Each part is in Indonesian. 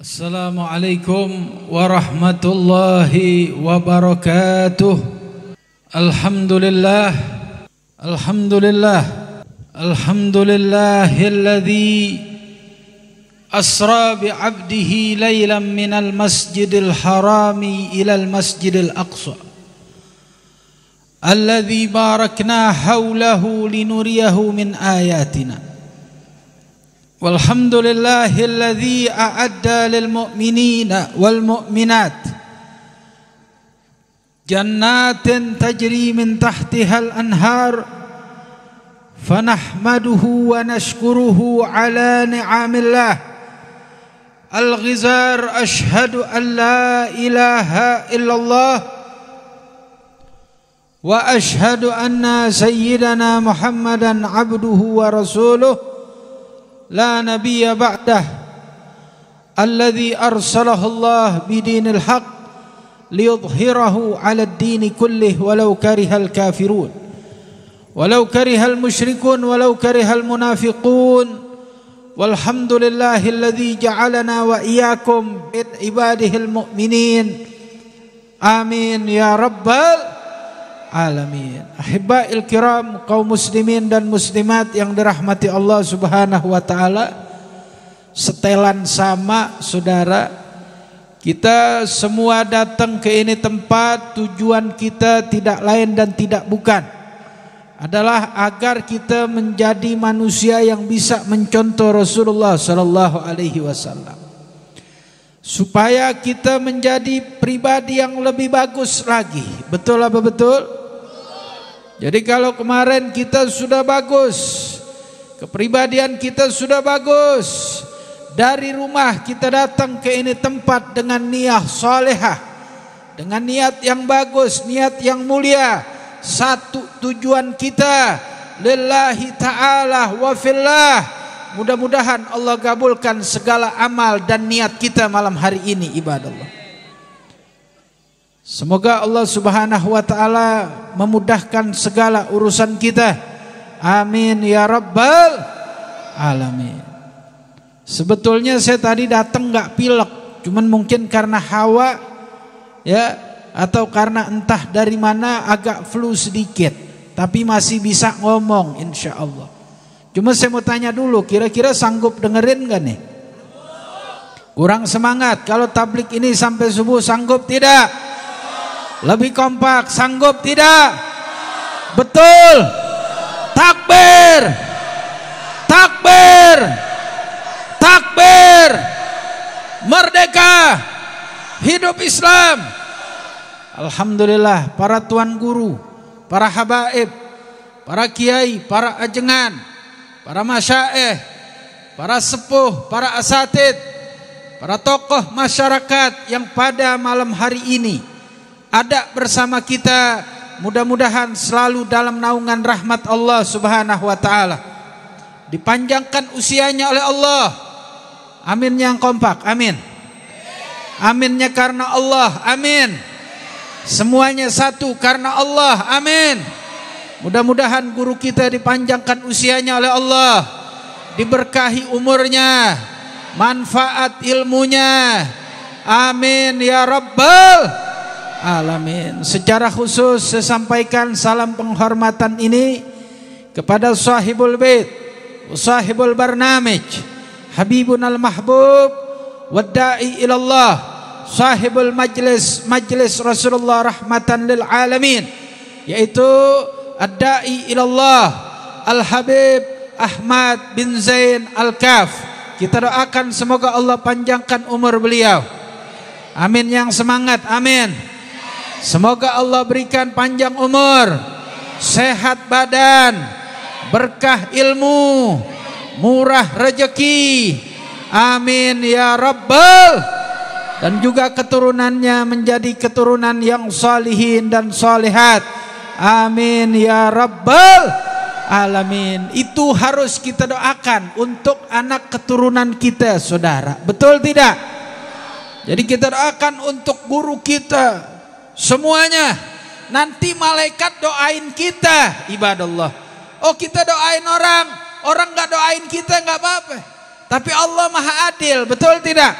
السلام عليكم ورحمة الله وبركاته الحمد لله الحمد لله الحمد لله الذي أسرى بعبده ليلا من المسجد الحرام إلى المسجد الأقصى الذي باركنا حوله لنريه من آياتنا والحمد لله الذي أعد للمؤمنين والمؤمنات جنات تجري من تحتها الأنهار فنحمده ونشكره على نعم الله الغزار أشهد أن لا إله إلا الله وأشهد أن سيدنا محمدا عبده ورسوله لا نبي بعده الذي أرسله الله بدين الحق ليظهره على الدين كله ولو كره الكافرون ولو كره المشركون ولو كره المنافقون والحمد لله الذي جعلنا وإياكم من عباده المؤمنين آمين يا رب العالمين alamin. Ahibba'il kiram kaum muslimin dan muslimat yang dirahmati Allah Subhanahu wa taala. Setelan sama saudara kita semua datang ke ini tempat tujuan kita tidak lain dan tidak bukan adalah agar kita menjadi manusia yang bisa mencontoh Rasulullah sallallahu alaihi wasallam. Supaya kita menjadi pribadi yang lebih bagus lagi. Betul apa betul? Jadi kalau kemarin kita sudah bagus, kepribadian kita sudah bagus, dari rumah kita datang ke ini tempat dengan niat solehah, dengan niat yang bagus, niat yang mulia, satu tujuan kita lillahi ta'ala wa fillah. Mudah-mudahan Allah gabulkan segala amal dan niat kita malam hari ini ibadah Allah. Semoga Allah Subhanahu wa taala memudahkan segala urusan kita. Amin ya rabbal alamin. Sebetulnya saya tadi datang nggak pilek, cuman mungkin karena hawa ya atau karena entah dari mana agak flu sedikit, tapi masih bisa ngomong insya Allah. Cuma saya mau tanya dulu, kira-kira sanggup dengerin gak nih? Kurang semangat. Kalau tablik ini sampai subuh sanggup tidak? Lebih kompak, sanggup tidak? Betul. Takbir. Takbir. Takbir. Merdeka. Hidup Islam. Alhamdulillah para tuan guru, para habaib, para kiai, para ajengan, para masyaih, para sepuh, para asatid, para tokoh masyarakat yang pada malam hari ini ada bersama kita mudah-mudahan selalu dalam naungan rahmat Allah Subhanahu wa taala. Dipanjangkan usianya oleh Allah. Amin yang kompak. Amin. Aminnya karena Allah. Amin. Semuanya satu karena Allah. Amin. Mudah-mudahan guru kita dipanjangkan usianya oleh Allah. Diberkahi umurnya. Manfaat ilmunya. Amin ya rabbal alamin. Secara khusus saya sampaikan salam penghormatan ini kepada sahibul bait, sahibul barnamij, Habibun al-Mahbub, wadda'i ilallah, sahibul majlis majlis Rasulullah rahmatan lil alamin yaitu adai ilallah al-habib Ahmad bin Zain al-Kaf kita doakan semoga Allah panjangkan umur beliau amin yang semangat amin Semoga Allah berikan panjang umur, sehat badan, berkah ilmu, murah rejeki. Amin ya Rabbal dan juga keturunannya menjadi keturunan yang salihin dan salihat. Amin ya rabbal alamin. Itu harus kita doakan untuk anak keturunan kita, Saudara. Betul tidak? Jadi kita doakan untuk guru kita, Semuanya. Nanti malaikat doain kita ibadah Allah. Oh kita doain orang, orang nggak doain kita nggak apa-apa. Tapi Allah maha adil, betul tidak?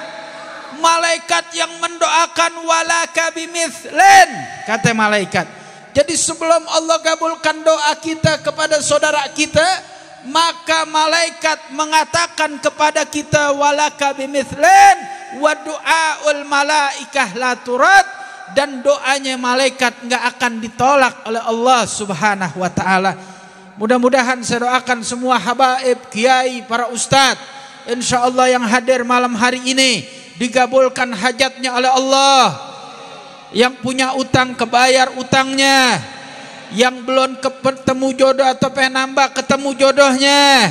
Malaikat yang mendoakan walaka bimithlin, kata malaikat. Jadi sebelum Allah kabulkan doa kita kepada saudara kita, maka malaikat mengatakan kepada kita walaka bimithlin wa du'aul malaikah laturat dan doanya malaikat nggak akan ditolak oleh Allah Subhanahu wa taala. Mudah-mudahan saya doakan semua habaib, kiai, para ustadz, insya Allah yang hadir malam hari ini digabulkan hajatnya oleh Allah. Yang punya utang kebayar utangnya. Yang belum ketemu jodoh atau pengen nambah ketemu jodohnya.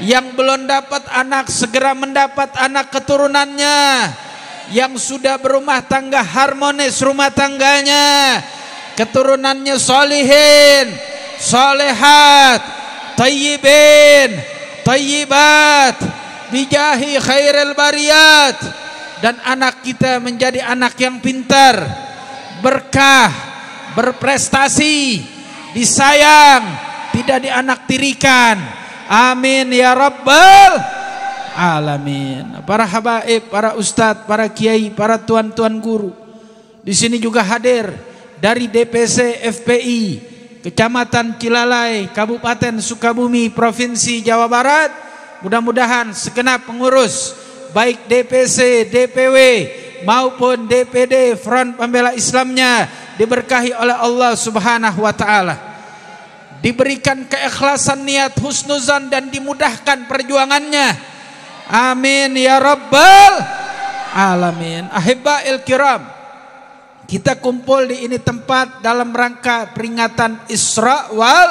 Yang belum dapat anak segera mendapat anak keturunannya yang sudah berumah tangga harmonis rumah tangganya keturunannya solihin solehat tayyibin tayyibat bijahi khairil bariyat dan anak kita menjadi anak yang pintar berkah berprestasi disayang tidak dianaktirikan amin ya rabbal alamin. Para habaib, para ustadz, para kiai, para tuan-tuan guru. Di sini juga hadir dari DPC FPI, Kecamatan Cilalai, Kabupaten Sukabumi, Provinsi Jawa Barat. Mudah-mudahan segenap pengurus baik DPC, DPW maupun DPD Front Pembela Islamnya diberkahi oleh Allah Subhanahu wa taala. Diberikan keikhlasan niat husnuzan dan dimudahkan perjuangannya Amin ya rabbal alamin. il kiram. Kita kumpul di ini tempat dalam rangka peringatan Isra wal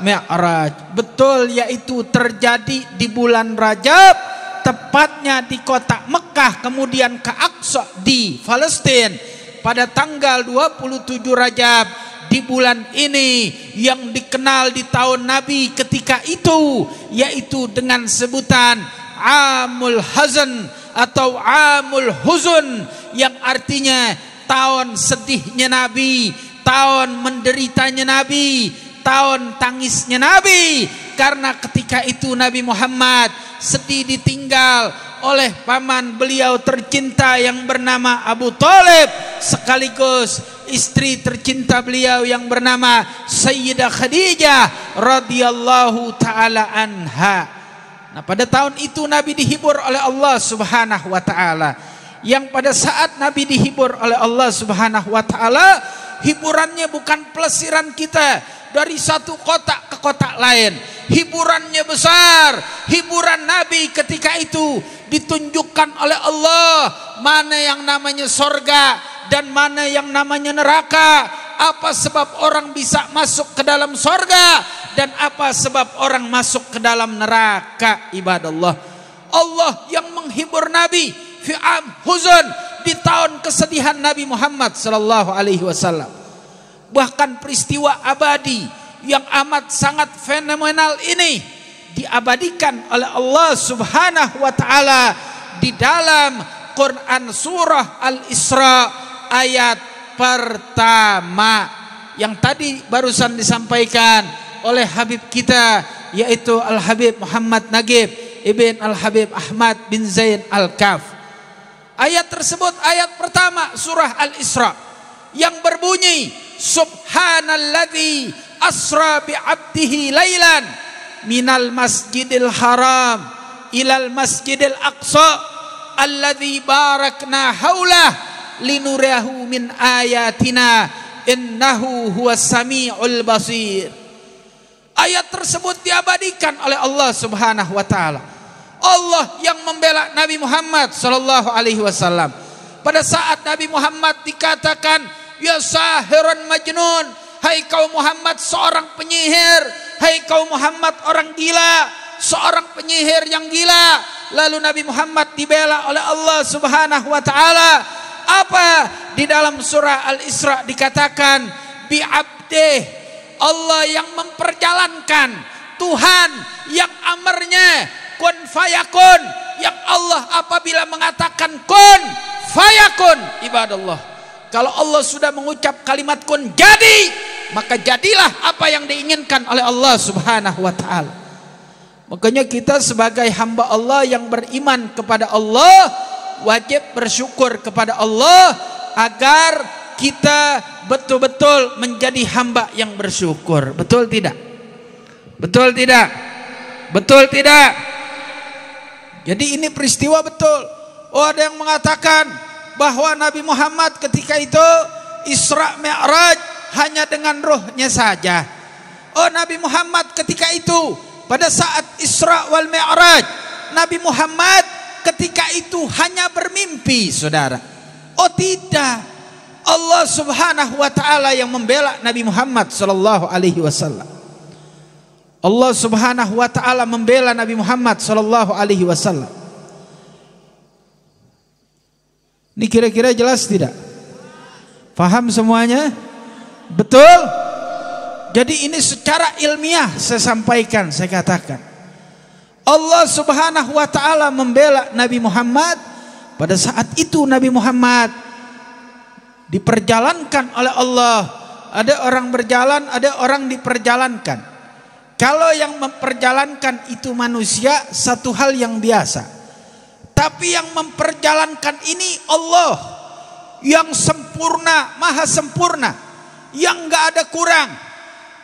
Mi'raj. Betul yaitu terjadi di bulan Rajab tepatnya di kota Mekah kemudian ke Aqsa di Palestina pada tanggal 27 Rajab di bulan ini yang dikenal di tahun Nabi ketika itu yaitu dengan sebutan amul hazan atau amul huzun yang artinya tahun sedihnya Nabi, tahun menderitanya Nabi, tahun tangisnya Nabi karena ketika itu Nabi Muhammad sedih ditinggal oleh paman beliau tercinta yang bernama Abu Talib sekaligus istri tercinta beliau yang bernama Sayyidah Khadijah radhiyallahu taala anha. Nah, pada tahun itu Nabi dihibur oleh Allah Subhanahu wa taala. Yang pada saat Nabi dihibur oleh Allah Subhanahu wa taala, hiburannya bukan pelesiran kita, dari satu kota ke kota lain. Hiburannya besar. Hiburan Nabi ketika itu ditunjukkan oleh Allah mana yang namanya sorga dan mana yang namanya neraka. Apa sebab orang bisa masuk ke dalam sorga dan apa sebab orang masuk ke dalam neraka ibadah Allah. Allah yang menghibur Nabi Fi'am huzun di tahun kesedihan Nabi Muhammad sallallahu alaihi wasallam bahkan peristiwa abadi yang amat sangat fenomenal ini diabadikan oleh Allah Subhanahu wa taala di dalam Quran surah Al-Isra ayat pertama yang tadi barusan disampaikan oleh Habib kita yaitu Al-Habib Muhammad Nagib Ibn Al-Habib Ahmad bin Zain Al-Kaf. Ayat tersebut ayat pertama surah Al-Isra yang berbunyi Subhanalladzi asra bi abdihi lailan minal masjidil haram ilal masjidil aqsa alladzi barakna haulah linuriyahu min ayatina innahu huwas samiul basir ayat tersebut diabadikan oleh Allah Subhanahu wa taala Allah yang membela Nabi Muhammad sallallahu alaihi wasallam pada saat Nabi Muhammad dikatakan ya sahiran majnun hai kau Muhammad seorang penyihir hai kau Muhammad orang gila seorang penyihir yang gila lalu Nabi Muhammad dibela oleh Allah Subhanahu wa taala apa di dalam surah Al-Isra dikatakan bi Allah yang memperjalankan Tuhan yang amarnya kun fayakun yang Allah apabila mengatakan kun fayakun ibadallah kalau Allah sudah mengucap kalimat kun jadi, maka jadilah apa yang diinginkan oleh Allah Subhanahu wa taala. Makanya kita sebagai hamba Allah yang beriman kepada Allah wajib bersyukur kepada Allah agar kita betul-betul menjadi hamba yang bersyukur. Betul tidak? Betul tidak? Betul tidak? Jadi ini peristiwa betul. Oh ada yang mengatakan bahwa Nabi Muhammad ketika itu Isra Mi'raj hanya dengan rohnya saja. Oh Nabi Muhammad ketika itu pada saat Isra wal Mi'raj Nabi Muhammad ketika itu hanya bermimpi saudara. Oh tidak. Allah Subhanahu wa taala yang membela Nabi Muhammad sallallahu alaihi wasallam. Allah Subhanahu wa taala membela Nabi Muhammad sallallahu alaihi wasallam. Ini kira-kira jelas tidak? Faham semuanya? Betul? Jadi ini secara ilmiah saya sampaikan, saya katakan. Allah Subhanahu wa taala membela Nabi Muhammad pada saat itu Nabi Muhammad diperjalankan oleh Allah. Ada orang berjalan, ada orang diperjalankan. Kalau yang memperjalankan itu manusia, satu hal yang biasa. Tapi yang memperjalankan ini Allah yang sempurna, maha sempurna, yang enggak ada kurang,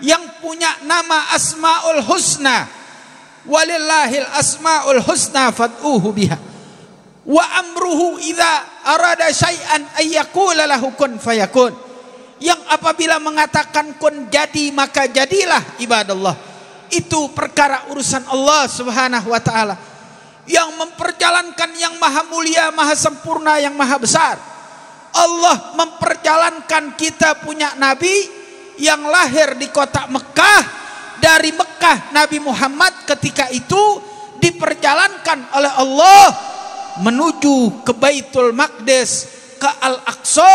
yang punya nama Asmaul Husna. Walillahil Asmaul Husna fad'uhu biha. Wa amruhu idza arada syai'an ayyakula lahu kun fayakun. Yang apabila mengatakan kun jadi maka jadilah ibadallah. Itu perkara urusan Allah Subhanahu wa taala yang memperjalankan yang maha mulia, maha sempurna, yang maha besar. Allah memperjalankan kita punya nabi yang lahir di kota Mekah. Dari Mekah Nabi Muhammad ketika itu diperjalankan oleh Allah menuju ke Baitul Maqdis, ke Al-Aqsa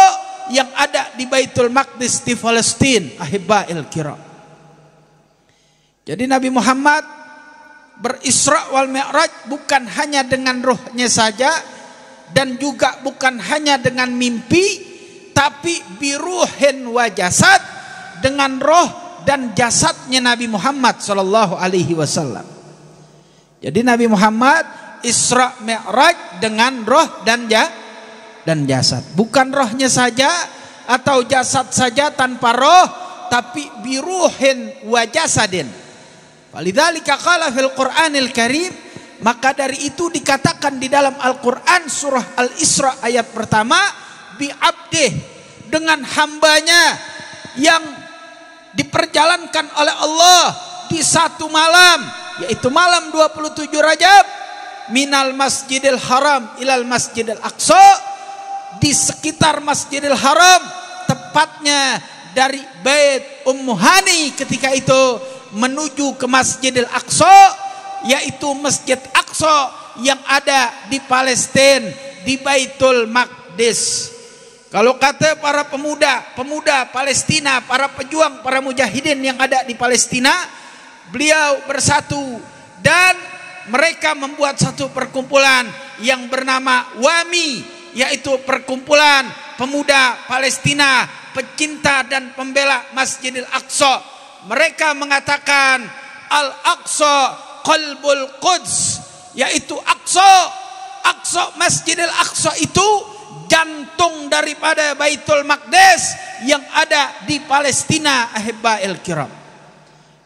yang ada di Baitul Maqdis di Palestina. Ahibail kira. Jadi Nabi Muhammad berisra wal mi'raj bukan hanya dengan rohnya saja dan juga bukan hanya dengan mimpi tapi biruhin wa jasad dengan roh dan jasadnya Nabi Muhammad sallallahu alaihi wasallam. Jadi Nabi Muhammad Isra Mi'raj dengan roh dan ja dan jasad. Bukan rohnya saja atau jasad saja tanpa roh tapi biruhin wa jasadin qala fil Qur'anil Karim maka dari itu dikatakan di dalam Al-Qur'an surah Al-Isra ayat pertama bi abdih dengan hambanya yang diperjalankan oleh Allah di satu malam yaitu malam 27 Rajab minal Masjidil Haram ilal Masjidil Aqsa di sekitar Masjidil Haram tepatnya dari Bait Ummu Hani ketika itu menuju ke Masjidil Aqsa yaitu Masjid Aqsa yang ada di Palestina di Baitul Maqdis. Kalau kata para pemuda, pemuda Palestina, para pejuang, para mujahidin yang ada di Palestina, beliau bersatu dan mereka membuat satu perkumpulan yang bernama WAMI, yaitu perkumpulan pemuda Palestina, pecinta dan pembela Masjidil Aqsa mereka mengatakan Al-Aqsa Qalbul Quds yaitu Aqsa Aqsa Masjidil Aqsa itu jantung daripada Baitul Maqdis yang ada di Palestina el kiram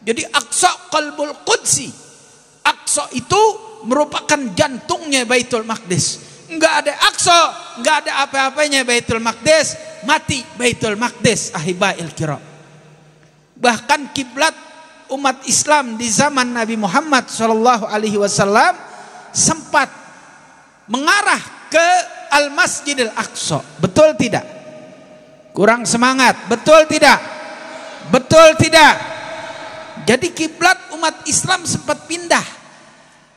jadi Aqsa Qalbul Qudsi Aqsa itu merupakan jantungnya Baitul Maqdis enggak ada Aqsa enggak ada apa-apanya Baitul Maqdis mati Baitul Maqdis el kiram Bahkan kiblat umat Islam di zaman Nabi Muhammad Shallallahu Alaihi Wasallam sempat mengarah ke Al Masjidil Aqsa. Betul tidak? Kurang semangat. Betul tidak? Betul tidak? Jadi kiblat umat Islam sempat pindah.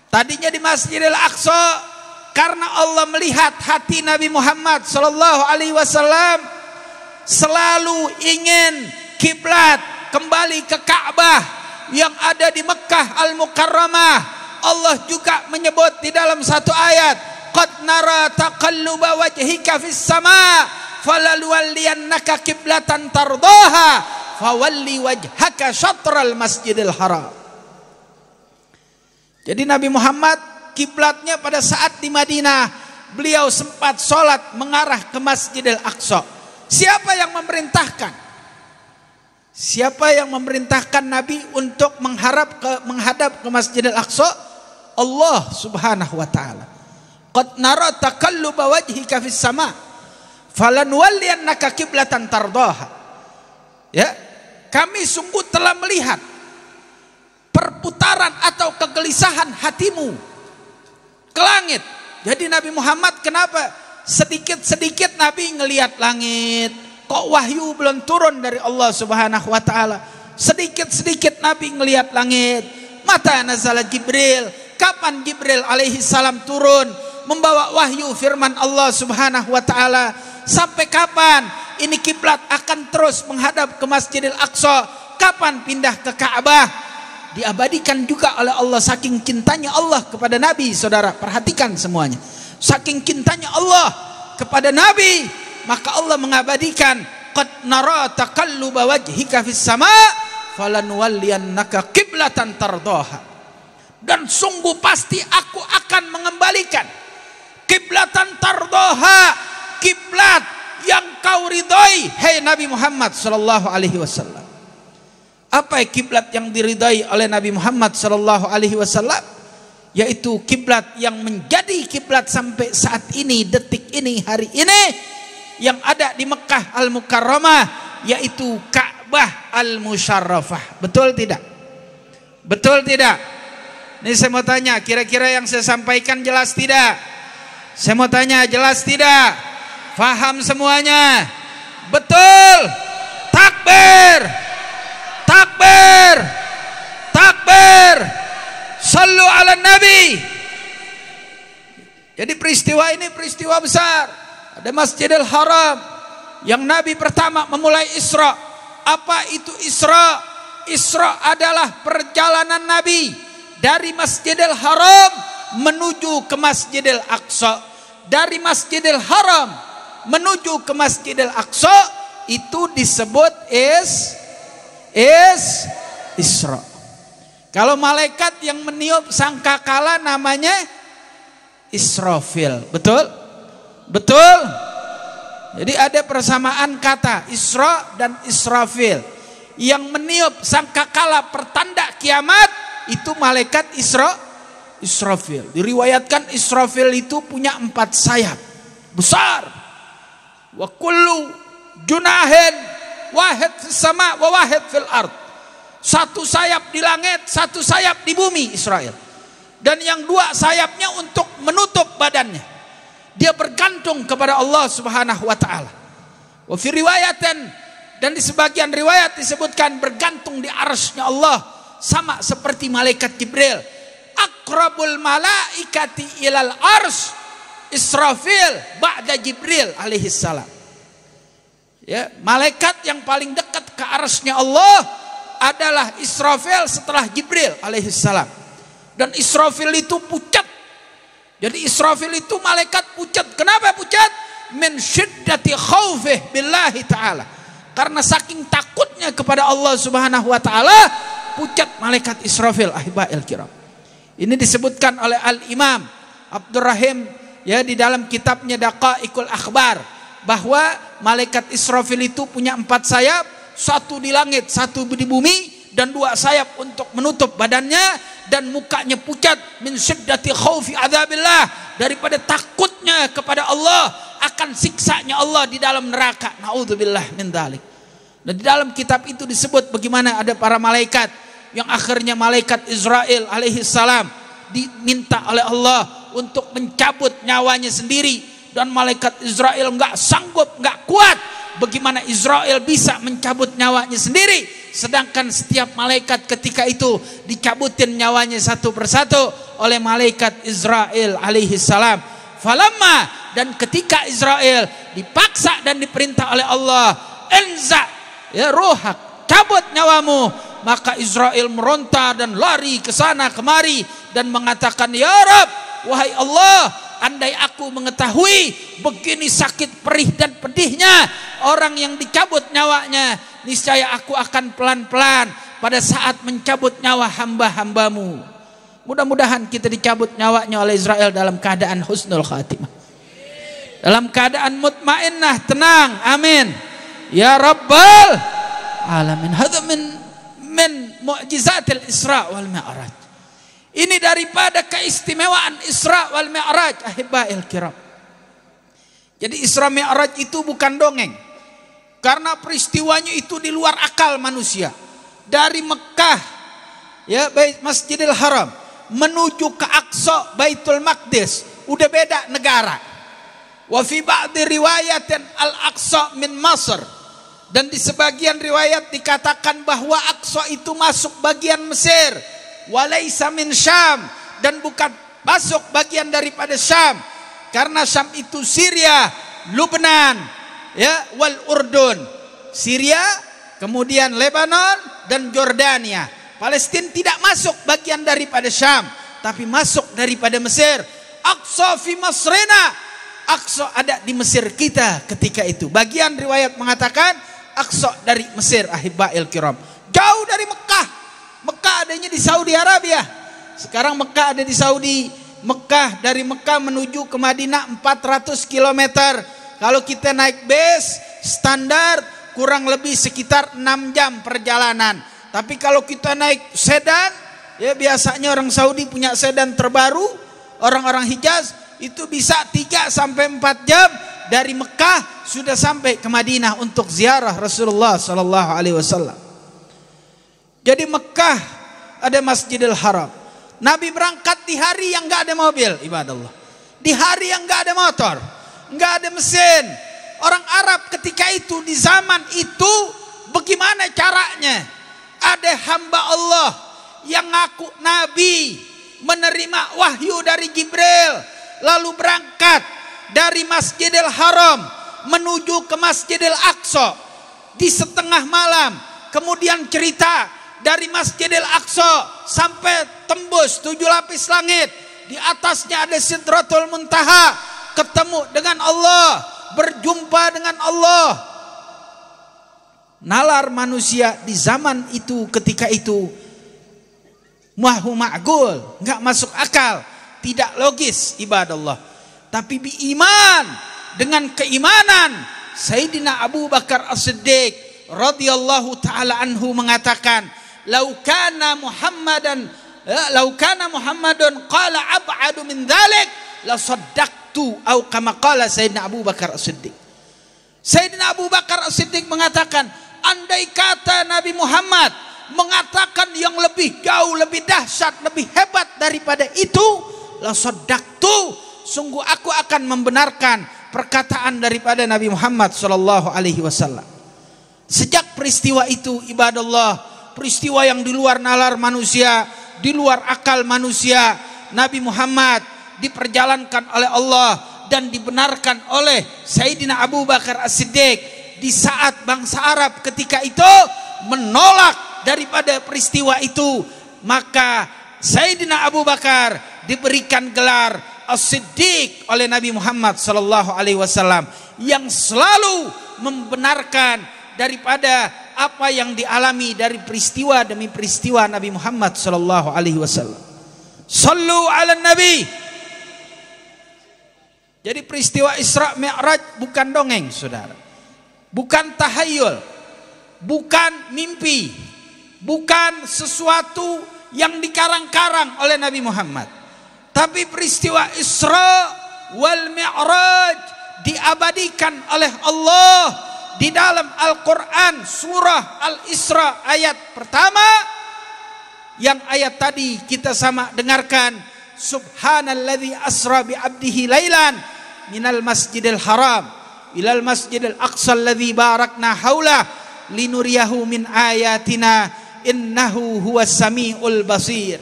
Tadinya di Masjidil Aqsa karena Allah melihat hati Nabi Muhammad Shallallahu Alaihi Wasallam selalu ingin kiblat kembali ke Ka'bah yang ada di Mekah Al-Mukarramah. Allah juga menyebut di dalam satu ayat, "Qad nara taqalluba wajhika fis sama, falanuwalliyannaka qiblatan tardaha, fawalli wajhaka syatral Masjidil Haram." Jadi Nabi Muhammad kiblatnya pada saat di Madinah beliau sempat sholat mengarah ke Masjidil Aqsa. Siapa yang memerintahkan? Siapa yang memerintahkan Nabi untuk mengharap ke, menghadap ke Masjidil Aqsa? Allah Subhanahu wa taala. Qad nara taqalluba wajhika fis sama. Falan Falanwalliyannaka qiblatan tardaha. Ya. Kami sungguh telah melihat perputaran atau kegelisahan hatimu ke langit. Jadi Nabi Muhammad kenapa sedikit-sedikit Nabi ngelihat langit, kok wahyu belum turun dari Allah Subhanahu wa taala. Sedikit-sedikit Nabi ngelihat langit. Mata nazala Jibril. Kapan Jibril alaihi salam turun membawa wahyu firman Allah Subhanahu wa taala? Sampai kapan ini kiblat akan terus menghadap ke Masjidil Aqsa? Kapan pindah ke Ka'bah? diabadikan juga oleh Allah saking cintanya Allah kepada Nabi saudara perhatikan semuanya saking cintanya Allah kepada Nabi maka Allah mengabadikan qad nara taqalluba wajhika fis sama falanuwalliyannaka qiblatan tardaha dan sungguh pasti aku akan mengembalikan kiblatan tardoha kiblat yang kau ridhoi hai hey Nabi Muhammad sallallahu alaihi wasallam apa kiblat yang diridai oleh Nabi Muhammad sallallahu alaihi wasallam yaitu kiblat yang menjadi kiblat sampai saat ini detik ini hari ini yang ada di Mekah Al-Mukarramah yaitu Ka'bah al Musharrafah, Betul tidak? Betul tidak? Ini saya mau tanya, kira-kira yang saya sampaikan jelas tidak? Saya mau tanya, jelas tidak? Faham semuanya? Betul. Takbir. Takbir. Takbir. Sallu ala nabi. Jadi peristiwa ini peristiwa besar ada Masjidil Haram yang Nabi pertama memulai Isra. Apa itu Isra? Isra adalah perjalanan Nabi dari Masjidil Haram menuju ke Masjidil Aqsa. Dari Masjidil Haram menuju ke Masjidil Aqsa itu disebut is is Isra. Kalau malaikat yang meniup sangkakala namanya Israfil, betul? Betul? Jadi ada persamaan kata Isra dan Israfil. Yang meniup sangkakala pertanda kiamat itu malaikat Isra Israfil. Diriwayatkan Israfil itu punya empat sayap besar. Wa kullu junahin wahid sama wa wahid fil ard. Satu sayap di langit, satu sayap di bumi Israel. Dan yang dua sayapnya untuk menutup badannya dia bergantung kepada Allah Subhanahu wa taala. Wa fi riwayatan dan di sebagian riwayat disebutkan bergantung di arsnya Allah sama seperti malaikat Jibril. Akrabul malaikati ilal ars Israfil ba'da Jibril alaihi salam. Ya, malaikat yang paling dekat ke arsnya Allah adalah Israfil setelah Jibril alaihi salam. Dan Israfil itu pucat. Jadi Israfil itu malaikat pucat. Kenapa pucat? Min syiddati khaufih billahi ta'ala. Karena saking takutnya kepada Allah subhanahu wa ta'ala. Pucat malaikat Israfil ahiba'il kiram. Ini disebutkan oleh Al-Imam Abdurrahim ya di dalam kitabnya Daqaikul Akhbar bahwa malaikat Israfil itu punya empat sayap, satu di langit, satu di bumi dan dua sayap untuk menutup badannya dan mukanya pucat min syiddati khaufi adzabillah daripada takutnya kepada Allah akan siksanya Allah di dalam neraka. Nauzubillah min dzalik. Dan di dalam kitab itu disebut bagaimana ada para malaikat yang akhirnya malaikat Israel alaihi salam diminta oleh Allah untuk mencabut nyawanya sendiri dan malaikat Israel nggak sanggup nggak kuat bagaimana Israel bisa mencabut nyawanya sendiri Sedangkan setiap malaikat ketika itu dicabutin nyawanya satu persatu oleh malaikat Israel alaihi salam. Falamma dan ketika Israel dipaksa dan diperintah oleh Allah, enza ya rohak cabut nyawamu maka Israel meronta dan lari ke sana kemari dan mengatakan ya Rab wahai Allah andai aku mengetahui begini sakit perih dan pedihnya orang yang dicabut nyawanya, niscaya aku akan pelan-pelan pada saat mencabut nyawa hamba-hambamu. Mudah-mudahan kita dicabut nyawanya oleh Israel dalam keadaan husnul khatimah. Dalam keadaan mutmainnah, tenang. Amin. Ya Rabbal alamin. Hadza min min mu'jizatil Isra wal Mi'raj. Ini daripada keistimewaan Isra wal Mi'raj ahibail kiram. Jadi Isra Mi'raj itu bukan dongeng. Karena peristiwanya itu di luar akal manusia. Dari Mekah ya baik Masjidil Haram menuju ke Aqsa Baitul Maqdis udah beda negara. Wa fi ba'd riwayatin Al-Aqsa min Masr. Dan di sebagian riwayat dikatakan bahwa Aqsa itu masuk bagian Mesir Walaisa min Syam dan bukan masuk bagian daripada Syam karena Syam itu Syria, Lubnan, ya wal Urdun. Syria, kemudian Lebanon dan Jordania. Palestina tidak masuk bagian daripada Syam, tapi masuk daripada Mesir. Aqsa fi Masrina. Aqsa ada di Mesir kita ketika itu. Bagian riwayat mengatakan Aqsa dari Mesir ahibail kiram. Jauh dari Mekah Mekah adanya di Saudi Arabia. Sekarang Mekah ada di Saudi. Mekah dari Mekah menuju ke Madinah 400 km. Kalau kita naik bus standar kurang lebih sekitar 6 jam perjalanan. Tapi kalau kita naik sedan, ya biasanya orang Saudi punya sedan terbaru, orang-orang Hijaz itu bisa 3 sampai 4 jam dari Mekah sudah sampai ke Madinah untuk ziarah Rasulullah sallallahu alaihi wasallam. Jadi Mekah ada Masjidil Haram. Nabi berangkat di hari yang nggak ada mobil, ibadallah. Di hari yang nggak ada motor, nggak ada mesin. Orang Arab ketika itu di zaman itu bagaimana caranya? Ada hamba Allah yang ngaku nabi, menerima wahyu dari Jibril, lalu berangkat dari Masjidil Haram menuju ke Masjidil Aqsa di setengah malam. Kemudian cerita dari Masjidil Aqsa sampai tembus tujuh lapis langit. Di atasnya ada Sidratul Muntaha, ketemu dengan Allah, berjumpa dengan Allah. Nalar manusia di zaman itu ketika itu mahu ma'gul, nggak masuk akal, tidak logis ibadah Allah. Tapi bi iman dengan keimanan Sayyidina Abu Bakar As-Siddiq radhiyallahu taala anhu mengatakan, laukana Muhammadan eh, laukana Muhammadun qala ab'adu min dhalik la saddaqtu au kama qala Sayyidina Abu Bakar As-Siddiq. Sayyidina Abu Bakar As-Siddiq mengatakan, andai kata Nabi Muhammad mengatakan yang lebih jauh, lebih dahsyat, lebih hebat daripada itu, la saddaqtu, sungguh aku akan membenarkan perkataan daripada Nabi Muhammad sallallahu alaihi wasallam. Sejak peristiwa itu ibadallah peristiwa yang di luar nalar manusia, di luar akal manusia. Nabi Muhammad diperjalankan oleh Allah dan dibenarkan oleh Sayyidina Abu Bakar As-Siddiq di saat bangsa Arab ketika itu menolak daripada peristiwa itu maka Sayyidina Abu Bakar diberikan gelar As-Siddiq oleh Nabi Muhammad sallallahu alaihi wasallam yang selalu membenarkan daripada apa yang dialami dari peristiwa demi peristiwa Nabi Muhammad sallallahu alaihi wasallam. Sallu ala nabi. Jadi peristiwa Isra Mi'raj bukan dongeng, Saudara. Bukan tahayul. Bukan mimpi. Bukan sesuatu yang dikarang-karang oleh Nabi Muhammad. Tapi peristiwa Isra wal Mi'raj diabadikan oleh Allah di dalam Al-Quran surah Al-Isra ayat pertama yang ayat tadi kita sama dengarkan Subhanalladzi asra bi abdihi lailan minal masjidil haram ilal masjidil aqsa alladzi barakna haula linuriyahu min ayatina innahu huwas samiul basir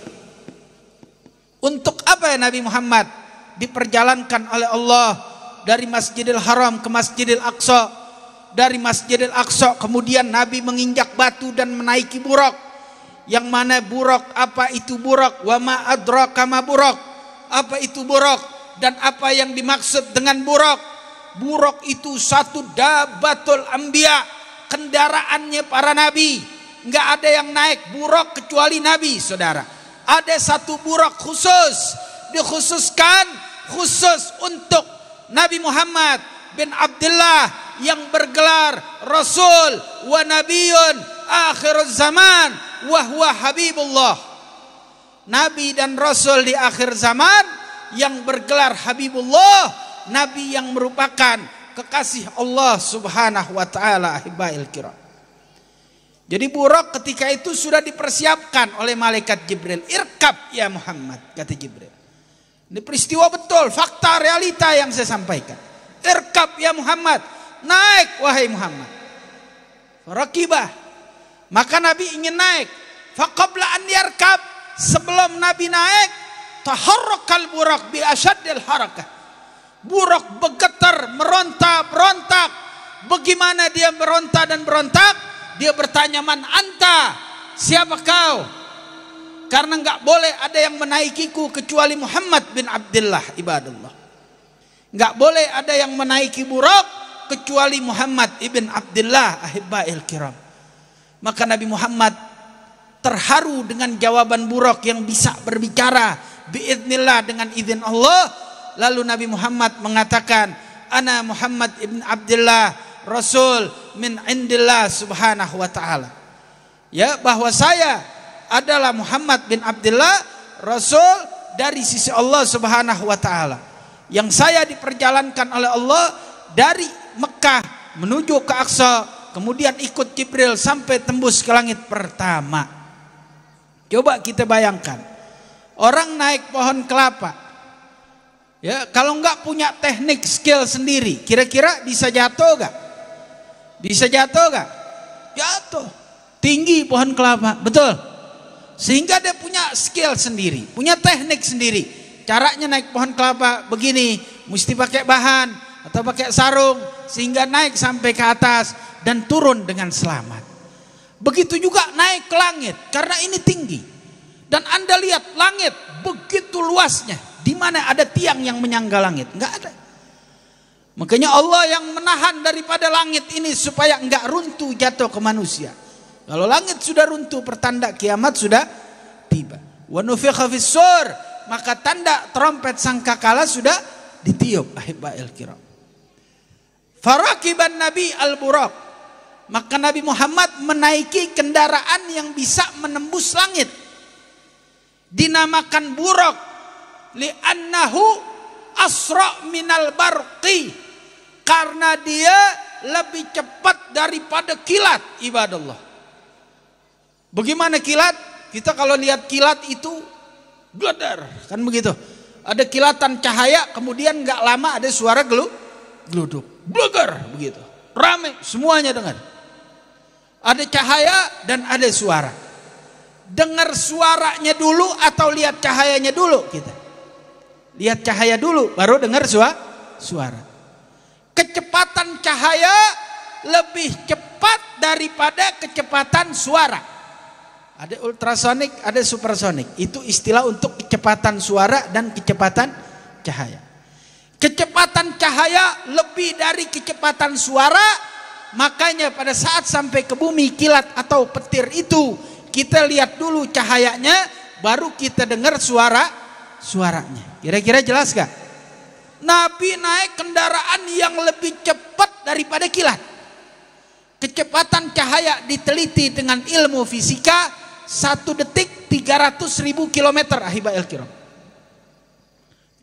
untuk apa ya Nabi Muhammad diperjalankan oleh Allah dari Masjidil Haram ke Masjidil Aqsa dari Masjidil Aqsa kemudian Nabi menginjak batu dan menaiki buruk yang mana buruk apa itu buruk wa ma adraka ma buruk apa itu buruk dan apa yang dimaksud dengan buruk buruk itu satu dabatul ambia kendaraannya para nabi nggak ada yang naik buruk kecuali nabi saudara ada satu buruk khusus dikhususkan khusus untuk Nabi Muhammad bin Abdullah yang bergelar Rasul wa Nabiun akhirul zaman wahwa Habibullah. Nabi dan Rasul di akhir zaman yang bergelar Habibullah, Nabi yang merupakan kekasih Allah subhanahu wa ta'ala ahibail kiram. Jadi buruk ketika itu sudah dipersiapkan oleh malaikat Jibril. Irkab ya Muhammad, kata Jibril. Ini peristiwa betul, fakta realita yang saya sampaikan. Irkab ya Muhammad. Naik wahai Muhammad. Rakibah. Maka Nabi ingin naik. Faqabla an yarkab. Sebelum Nabi naik. Taharrakal burak bi asyadil harakah. Burak bergetar, meronta, berontak. Bagaimana dia meronta dan berontak? Dia bertanya man anta. Siapa kau? Karena enggak boleh ada yang menaikiku kecuali Muhammad bin Abdullah ibadullah. Enggak boleh ada yang menaiki buruk kecuali Muhammad ibn Abdullah ahibbail kiram. Maka Nabi Muhammad terharu dengan jawaban buruk yang bisa berbicara biidnillah dengan izin Allah. Lalu Nabi Muhammad mengatakan, "Ana Muhammad ibn Abdullah, rasul min indillah subhanahu wa taala." Ya, bahwa saya adalah Muhammad bin Abdullah, rasul dari sisi Allah subhanahu wa taala yang saya diperjalankan oleh Allah dari Mekah menuju ke Aqsa kemudian ikut Jibril sampai tembus ke langit pertama coba kita bayangkan orang naik pohon kelapa ya kalau nggak punya teknik skill sendiri kira-kira bisa jatuh nggak bisa jatuh nggak jatuh tinggi pohon kelapa betul sehingga dia punya skill sendiri punya teknik sendiri Caranya naik pohon kelapa begini, mesti pakai bahan atau pakai sarung sehingga naik sampai ke atas dan turun dengan selamat. Begitu juga naik ke langit karena ini tinggi. Dan Anda lihat langit begitu luasnya. Di mana ada tiang yang menyangga langit? Enggak ada. Makanya Allah yang menahan daripada langit ini supaya enggak runtuh jatuh ke manusia. Kalau langit sudah runtuh pertanda kiamat sudah tiba. Wa nufikha fis maka tanda trompet sangkakala sudah ditiup ahibail kiram. Farakiban Nabi al Burak, Maka Nabi Muhammad menaiki kendaraan yang bisa menembus langit. Dinamakan buruk li'annahu asra minal barqi karena dia lebih cepat daripada kilat ibadallah. Bagaimana kilat? Kita kalau lihat kilat itu Gluder kan begitu. Ada kilatan cahaya, kemudian nggak lama ada suara gelu, geluduk, bleger begitu. Rame semuanya dengar. Ada cahaya dan ada suara. Dengar suaranya dulu atau lihat cahayanya dulu kita. Lihat cahaya dulu baru dengar suara. Kecepatan cahaya lebih cepat daripada kecepatan suara. Ada ultrasonik, ada supersonik. Itu istilah untuk kecepatan suara dan kecepatan cahaya. Kecepatan cahaya lebih dari kecepatan suara, makanya pada saat sampai ke bumi kilat atau petir itu, kita lihat dulu cahayanya, baru kita dengar suara suaranya. Kira-kira jelas gak? Nabi naik kendaraan yang lebih cepat daripada kilat. Kecepatan cahaya diteliti dengan ilmu fisika, satu detik 300 ribu kilometer ahibah el kiram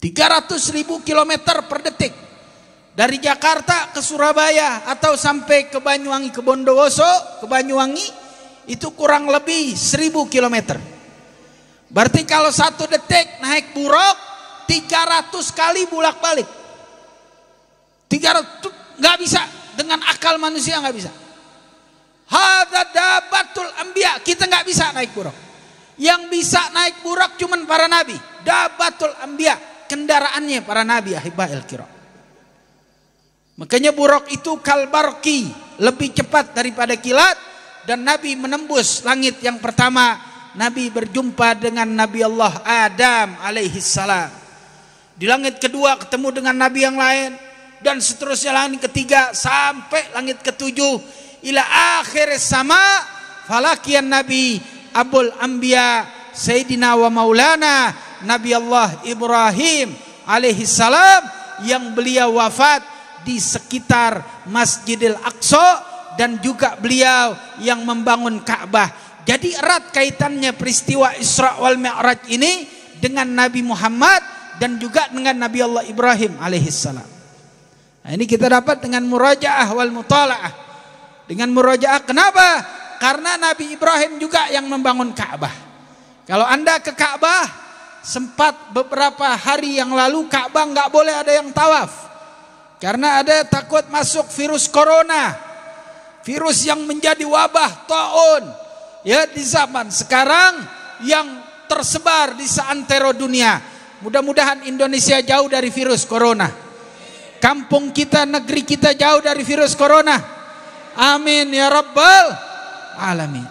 300 ribu kilometer per detik dari Jakarta ke Surabaya atau sampai ke Banyuwangi ke Bondowoso ke Banyuwangi itu kurang lebih 1000 kilometer berarti kalau satu detik naik buruk 300 kali bulak balik 300 nggak bisa dengan akal manusia nggak bisa Hadadabatul dabatul Kita nggak bisa naik buruk. Yang bisa naik buruk cuman para nabi. Dabatul Ambia kendaraannya para nabi El ya, kiro. Makanya buruk itu kalbarki, lebih cepat daripada kilat dan nabi menembus langit yang pertama. Nabi berjumpa dengan Nabi Allah Adam alaihi salam. Di langit kedua ketemu dengan nabi yang lain dan seterusnya langit ketiga sampai langit ketujuh ila akhir sama falakian nabi abul anbiya sayyidina wa maulana nabi Allah Ibrahim alaihi salam yang beliau wafat di sekitar Masjidil Aqsa dan juga beliau yang membangun Ka'bah. Jadi erat kaitannya peristiwa Isra wal Mi'raj ini dengan Nabi Muhammad dan juga dengan Nabi Allah Ibrahim alaihi salam. Nah, ini kita dapat dengan murajaah wal mutalaah. Dengan murojaah kenapa? Karena Nabi Ibrahim juga yang membangun Ka'bah. Kalau Anda ke Ka'bah sempat beberapa hari yang lalu Ka'bah nggak boleh ada yang tawaf. Karena ada takut masuk virus corona. Virus yang menjadi wabah tahun ya di zaman sekarang yang tersebar di seantero dunia. Mudah-mudahan Indonesia jauh dari virus corona. Kampung kita, negeri kita jauh dari virus corona. Amin ya Rabbal Alamin.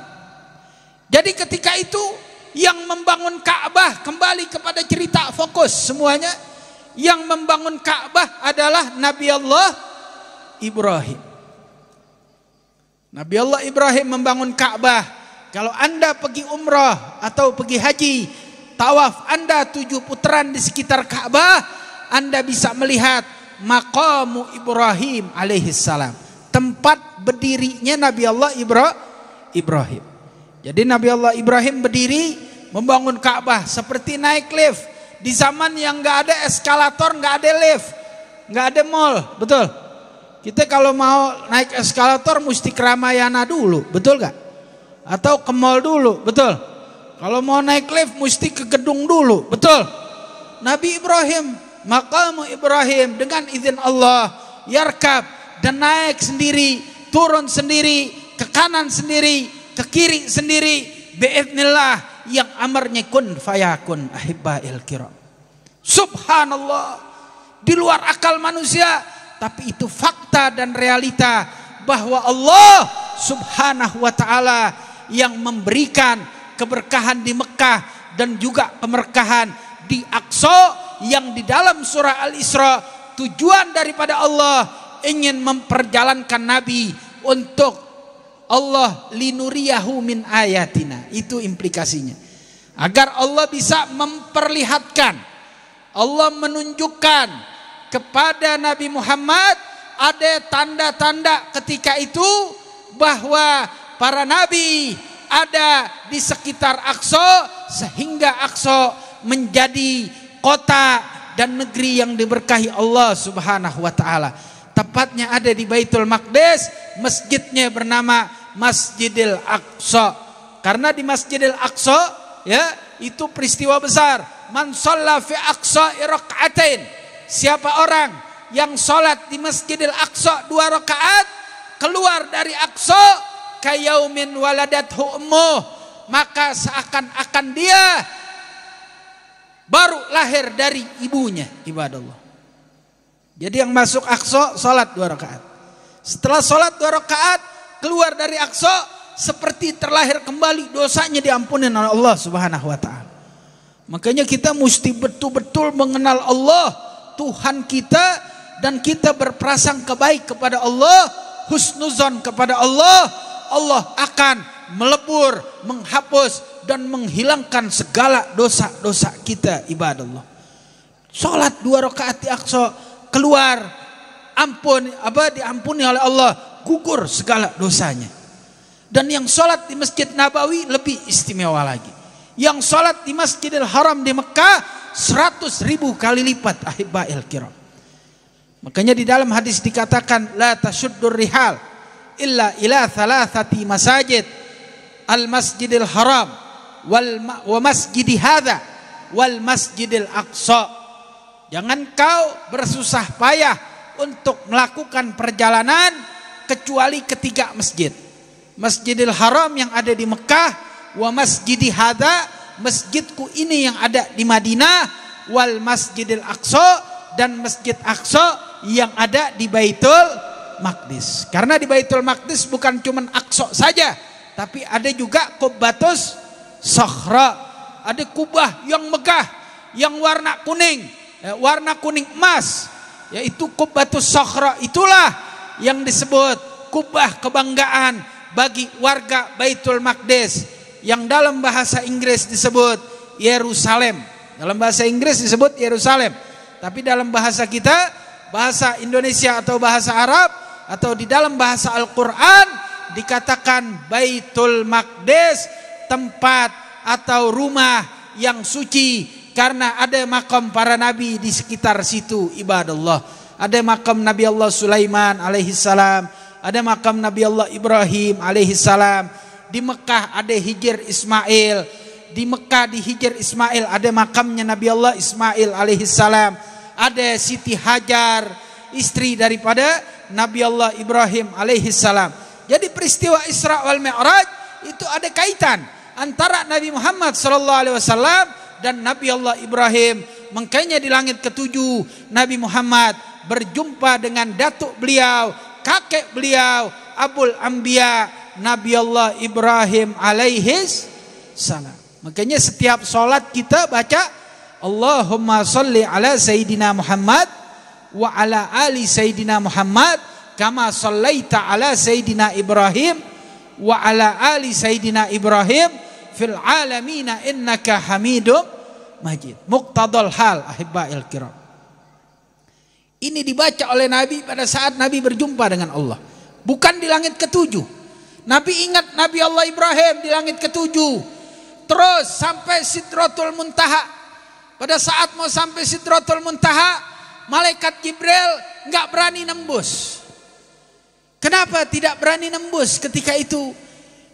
Jadi ketika itu yang membangun Ka'bah kembali kepada cerita fokus semuanya. Yang membangun Ka'bah adalah Nabi Allah Ibrahim. Nabi Allah Ibrahim membangun Ka'bah. Kalau anda pergi umrah atau pergi haji, tawaf anda tujuh putaran di sekitar Ka'bah, anda bisa melihat maqamu Ibrahim alaihissalam. Tempat berdirinya Nabi Allah Ibra Ibrahim. Jadi Nabi Allah Ibrahim berdiri membangun Ka'bah seperti naik lift di zaman yang nggak ada eskalator, nggak ada lift, nggak ada mall, betul? Kita kalau mau naik eskalator mesti ke dulu, betul gak? Atau ke mall dulu, betul? Kalau mau naik lift mesti ke gedung dulu, betul? Nabi Ibrahim, makamu Ibrahim dengan izin Allah, yarkab dan naik sendiri turun sendiri, ke kanan sendiri, ke kiri sendiri. Biidnillah yang amarnya kun fayakun ahibbail kiram. Subhanallah. Di luar akal manusia. Tapi itu fakta dan realita. Bahwa Allah subhanahu wa ta'ala yang memberikan keberkahan di Mekah. Dan juga kemerkahan di Aqsa yang di dalam surah Al-Isra. Tujuan daripada Allah ingin memperjalankan Nabi untuk Allah linuriyahu min ayatina. Itu implikasinya. Agar Allah bisa memperlihatkan. Allah menunjukkan kepada Nabi Muhammad ada tanda-tanda ketika itu bahwa para nabi ada di sekitar Aqsa sehingga Aqsa menjadi kota dan negeri yang diberkahi Allah Subhanahu wa taala. Tepatnya ada di Baitul Maqdis, masjidnya bernama Masjidil Aqsa. Karena di Masjidil Aqsa ya, itu peristiwa besar. Man fi Aqsa raka'atain. Siapa orang yang sholat di Masjidil Aqsa dua rakaat keluar dari Aqsa kayaumin waladat hu'mu maka seakan-akan dia baru lahir dari ibunya ibadah Allah. Jadi yang masuk Aqsa salat dua rakaat. Setelah salat dua rakaat keluar dari Aqsa seperti terlahir kembali dosanya diampuni oleh Allah Subhanahu wa taala. Makanya kita mesti betul-betul mengenal Allah Tuhan kita dan kita berprasang kebaik kepada Allah, husnuzon kepada Allah, Allah akan melebur, menghapus dan menghilangkan segala dosa-dosa kita ibadah Allah. Salat dua rakaat di Aqsa keluar ampun apa diampuni oleh Allah gugur segala dosanya dan yang sholat di masjid Nabawi lebih istimewa lagi yang sholat di masjidil haram di Mekah 100 ribu kali lipat ahibail kiram makanya di dalam hadis dikatakan la tasudur rihal illa ila thalathati masajid al masjidil haram wal wa masjidi wal masjidil aqsa Jangan kau bersusah payah untuk melakukan perjalanan kecuali ketiga masjid. Masjidil Haram yang ada di Mekah, wa Masjidi Hada, masjidku ini yang ada di Madinah, wal Masjidil Aqsa dan Masjid Aqsa yang ada di Baitul Maqdis. Karena di Baitul Maqdis bukan cuma Aqsa saja, tapi ada juga Qubatus Sakhra. ada kubah yang megah, yang warna kuning, ya, warna kuning emas yaitu kubatus sokro itulah yang disebut kubah kebanggaan bagi warga Baitul Maqdis yang dalam bahasa Inggris disebut Yerusalem. Dalam bahasa Inggris disebut Yerusalem. Tapi dalam bahasa kita, bahasa Indonesia atau bahasa Arab atau di dalam bahasa Al-Qur'an dikatakan Baitul Maqdis tempat atau rumah yang suci karena ada makam para nabi di sekitar situ ibadah Allah. ada makam nabi Allah Sulaiman alaihi salam ada makam nabi Allah Ibrahim alaihi salam di Mekah ada Hijir Ismail di Mekah di Hijir Ismail ada makamnya nabi Allah Ismail alaihi salam ada Siti Hajar istri daripada nabi Allah Ibrahim alaihi salam jadi peristiwa Isra wal Mi'raj itu ada kaitan antara Nabi Muhammad sallallahu alaihi wasallam dan Nabi Allah Ibrahim mengkayanya di langit ketujuh Nabi Muhammad berjumpa dengan datuk beliau kakek beliau Abul Ambia, Nabi Allah Ibrahim alaihis salam makanya setiap sholat kita baca Allahumma salli ala Sayyidina Muhammad wa ala ali Sayyidina Muhammad kama sallaita ala Sayyidina Ibrahim wa ala ali Sayyidina Ibrahim fil alamina innaka hamidum majid. Muqtadal hal ahibba'il kiram. Ini dibaca oleh Nabi pada saat Nabi berjumpa dengan Allah. Bukan di langit ketujuh. Nabi ingat Nabi Allah Ibrahim di langit ketujuh. Terus sampai Sidratul Muntaha. Pada saat mau sampai Sidratul Muntaha, malaikat Jibril nggak berani nembus. Kenapa tidak berani nembus ketika itu?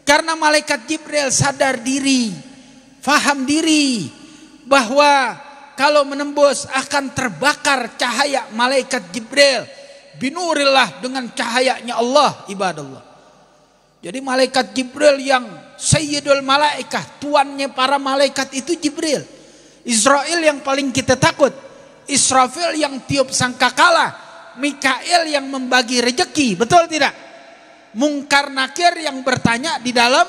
Karena malaikat Jibril sadar diri, faham diri bahwa kalau menembus akan terbakar cahaya malaikat Jibril binurillah dengan cahayanya Allah ibadallah. Jadi malaikat Jibril yang sayyidul malaikah, tuannya para malaikat itu Jibril. Israel yang paling kita takut, Israfil yang tiup kalah, Mikail yang membagi rejeki, betul tidak? mungkar nakir yang bertanya di dalam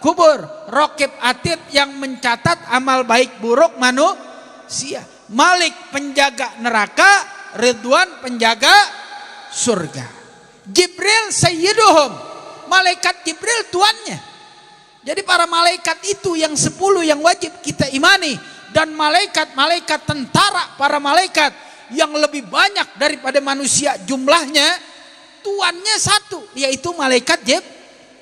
kubur, rokib atid yang mencatat amal baik buruk manusia, Malik penjaga neraka, Ridwan penjaga surga. Jibril sayyiduhum, malaikat Jibril tuannya. Jadi para malaikat itu yang sepuluh yang wajib kita imani dan malaikat-malaikat tentara para malaikat yang lebih banyak daripada manusia jumlahnya tuannya satu, yaitu malaikat Jib,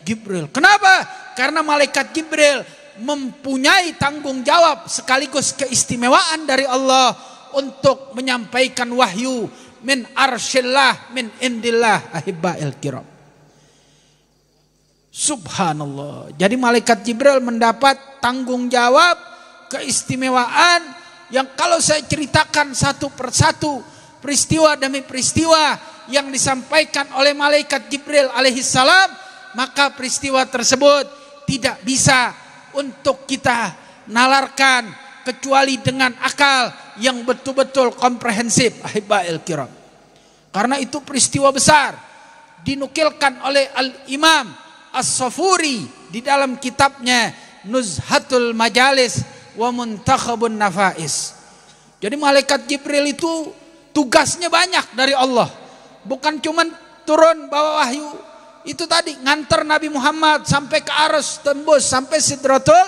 Jibril. Kenapa? Karena malaikat Jibril mempunyai tanggung jawab sekaligus keistimewaan dari Allah untuk menyampaikan wahyu min arsyillah min indillah al kiram. Subhanallah. Jadi malaikat Jibril mendapat tanggung jawab keistimewaan yang kalau saya ceritakan satu persatu peristiwa demi peristiwa yang disampaikan oleh malaikat Jibril alaihissalam, maka peristiwa tersebut tidak bisa untuk kita nalarkan kecuali dengan akal yang betul-betul komprehensif. Ahibail kiram. Karena itu peristiwa besar dinukilkan oleh Al-Imam As-Safuri di dalam kitabnya Nuzhatul Majalis wa Muntakhabun Nafais. Jadi malaikat Jibril itu tugasnya banyak dari Allah. Bukan cuman turun bawa wahyu. Itu tadi ngantar Nabi Muhammad sampai ke arus tembus sampai Sidratul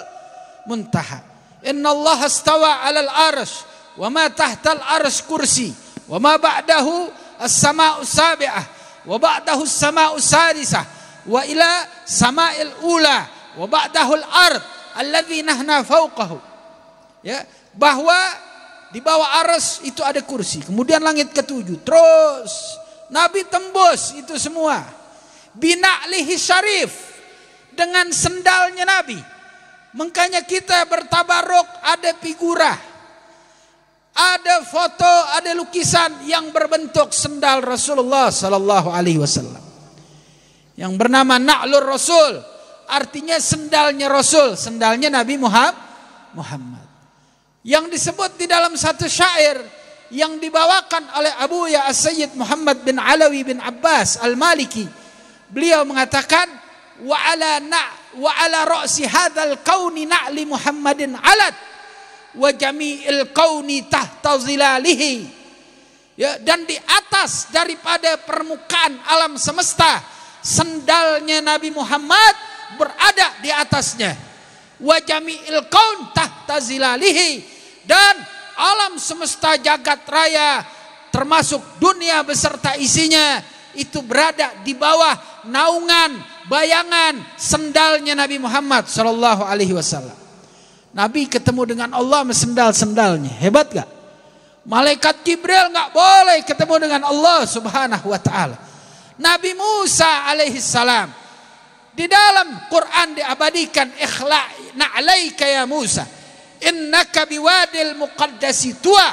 Muntaha. Inna Allah astawa alal arus wa ma tahtal arus kursi wa ma ba'dahu as-sama'u sabi'ah wa ba'dahu as-sama'u sadisah wa ila sama'il ula wa ba'dahu al-ard alladhi nahna fauqahu Ya, bahwa di bawah aras itu ada kursi. Kemudian langit ketujuh. Terus Nabi tembus itu semua. Binaklihi syarif dengan sendalnya Nabi. Makanya kita bertabarok ada figura. Ada foto, ada lukisan yang berbentuk sendal Rasulullah sallallahu alaihi wasallam. Yang bernama Naklur Rasul, artinya sendalnya Rasul, sendalnya Nabi Muhammad. Yang disebut di dalam satu syair yang dibawakan oleh Abu Ya sayyid Muhammad bin Alawi bin Abbas Al-Maliki. Beliau mengatakan wa ala na wa ala ra'si hadzal qauni na'li Muhammadin alat wa jami'il qauni tahta zilalihi. Ya, dan di atas daripada permukaan alam semesta sendalnya Nabi Muhammad berada di atasnya. Wa jami'il kaun tahta zilalihi dan alam semesta jagat raya termasuk dunia beserta isinya itu berada di bawah naungan, bayangan, sendalnya Nabi Muhammad Shallallahu Alaihi Wasallam. Nabi ketemu dengan Allah mesendal-sendalnya, hebat gak? Malaikat Jibril nggak boleh ketemu dengan Allah Subhanahu Wa Taala. Nabi Musa Salam di dalam Quran diabadikan ikhla na'alaika ya Musa innaka biwadil muqaddasi tua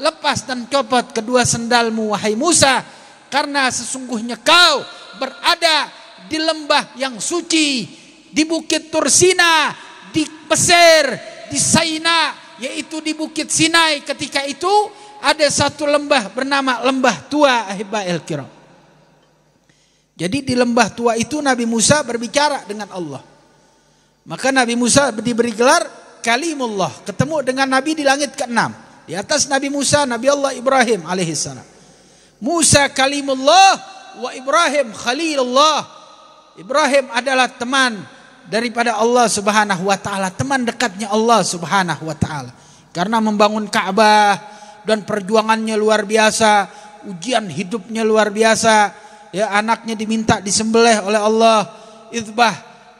lepas dan copot kedua sendalmu wahai Musa karena sesungguhnya kau berada di lembah yang suci di bukit Tursina di Mesir di Saina yaitu di bukit Sinai ketika itu ada satu lembah bernama lembah tua ahibail kiram jadi di lembah tua itu Nabi Musa berbicara dengan Allah maka Nabi Musa diberi gelar kalimullah, ketemu dengan Nabi di langit ke keenam. Di atas Nabi Musa, Nabi Allah Ibrahim alaihissalam. Musa kalimullah wa Ibrahim khalilullah. Ibrahim adalah teman daripada Allah Subhanahu wa taala, teman dekatnya Allah Subhanahu wa taala. Karena membangun Ka'bah dan perjuangannya luar biasa, ujian hidupnya luar biasa. Ya, anaknya diminta disembelih oleh Allah. Izbah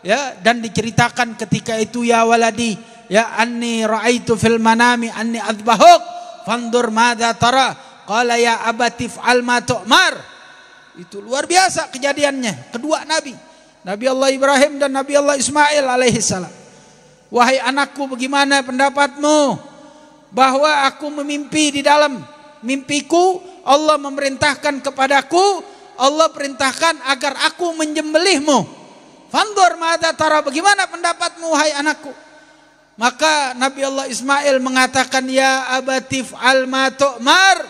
ya dan diceritakan ketika itu ya waladi ya anni ra'aitu fil manami anni adbahuk fandur madha tara qala ya abatif al ma tu'mar itu luar biasa kejadiannya kedua nabi Nabi Allah Ibrahim dan Nabi Allah Ismail alaihi salam wahai anakku bagaimana pendapatmu bahwa aku memimpi di dalam mimpiku Allah memerintahkan kepadaku Allah perintahkan agar aku menjembelihmu fandur mata tara bagaimana pendapatmu wahai anakku maka Nabi Allah Ismail mengatakan ya abatif al tu'mar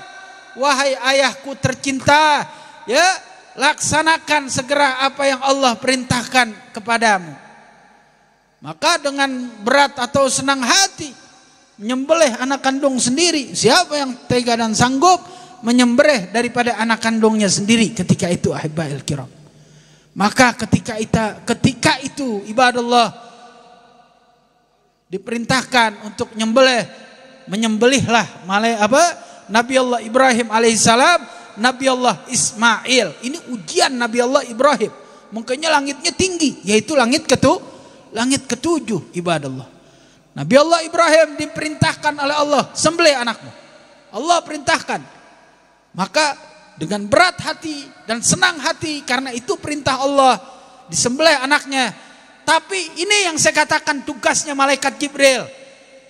wahai ayahku tercinta ya laksanakan segera apa yang Allah perintahkan kepadamu. Maka dengan berat atau senang hati menyembelih anak kandung sendiri. Siapa yang tega dan sanggup menyembelih daripada anak kandungnya sendiri ketika itu ahibail kiram. Maka ketika itu ketika itu ibadah Allah diperintahkan untuk nyembelih menyembelihlah malai apa Nabi Allah Ibrahim alaihissalam Nabi Allah Ismail ini ujian Nabi Allah Ibrahim Mungkinnya langitnya tinggi yaitu langit ketu langit ketujuh ibadah Allah Nabi Allah Ibrahim diperintahkan oleh Allah sembelih anakmu Allah perintahkan maka dengan berat hati dan senang hati karena itu perintah Allah disembelih anaknya tapi ini yang saya katakan tugasnya malaikat Jibril.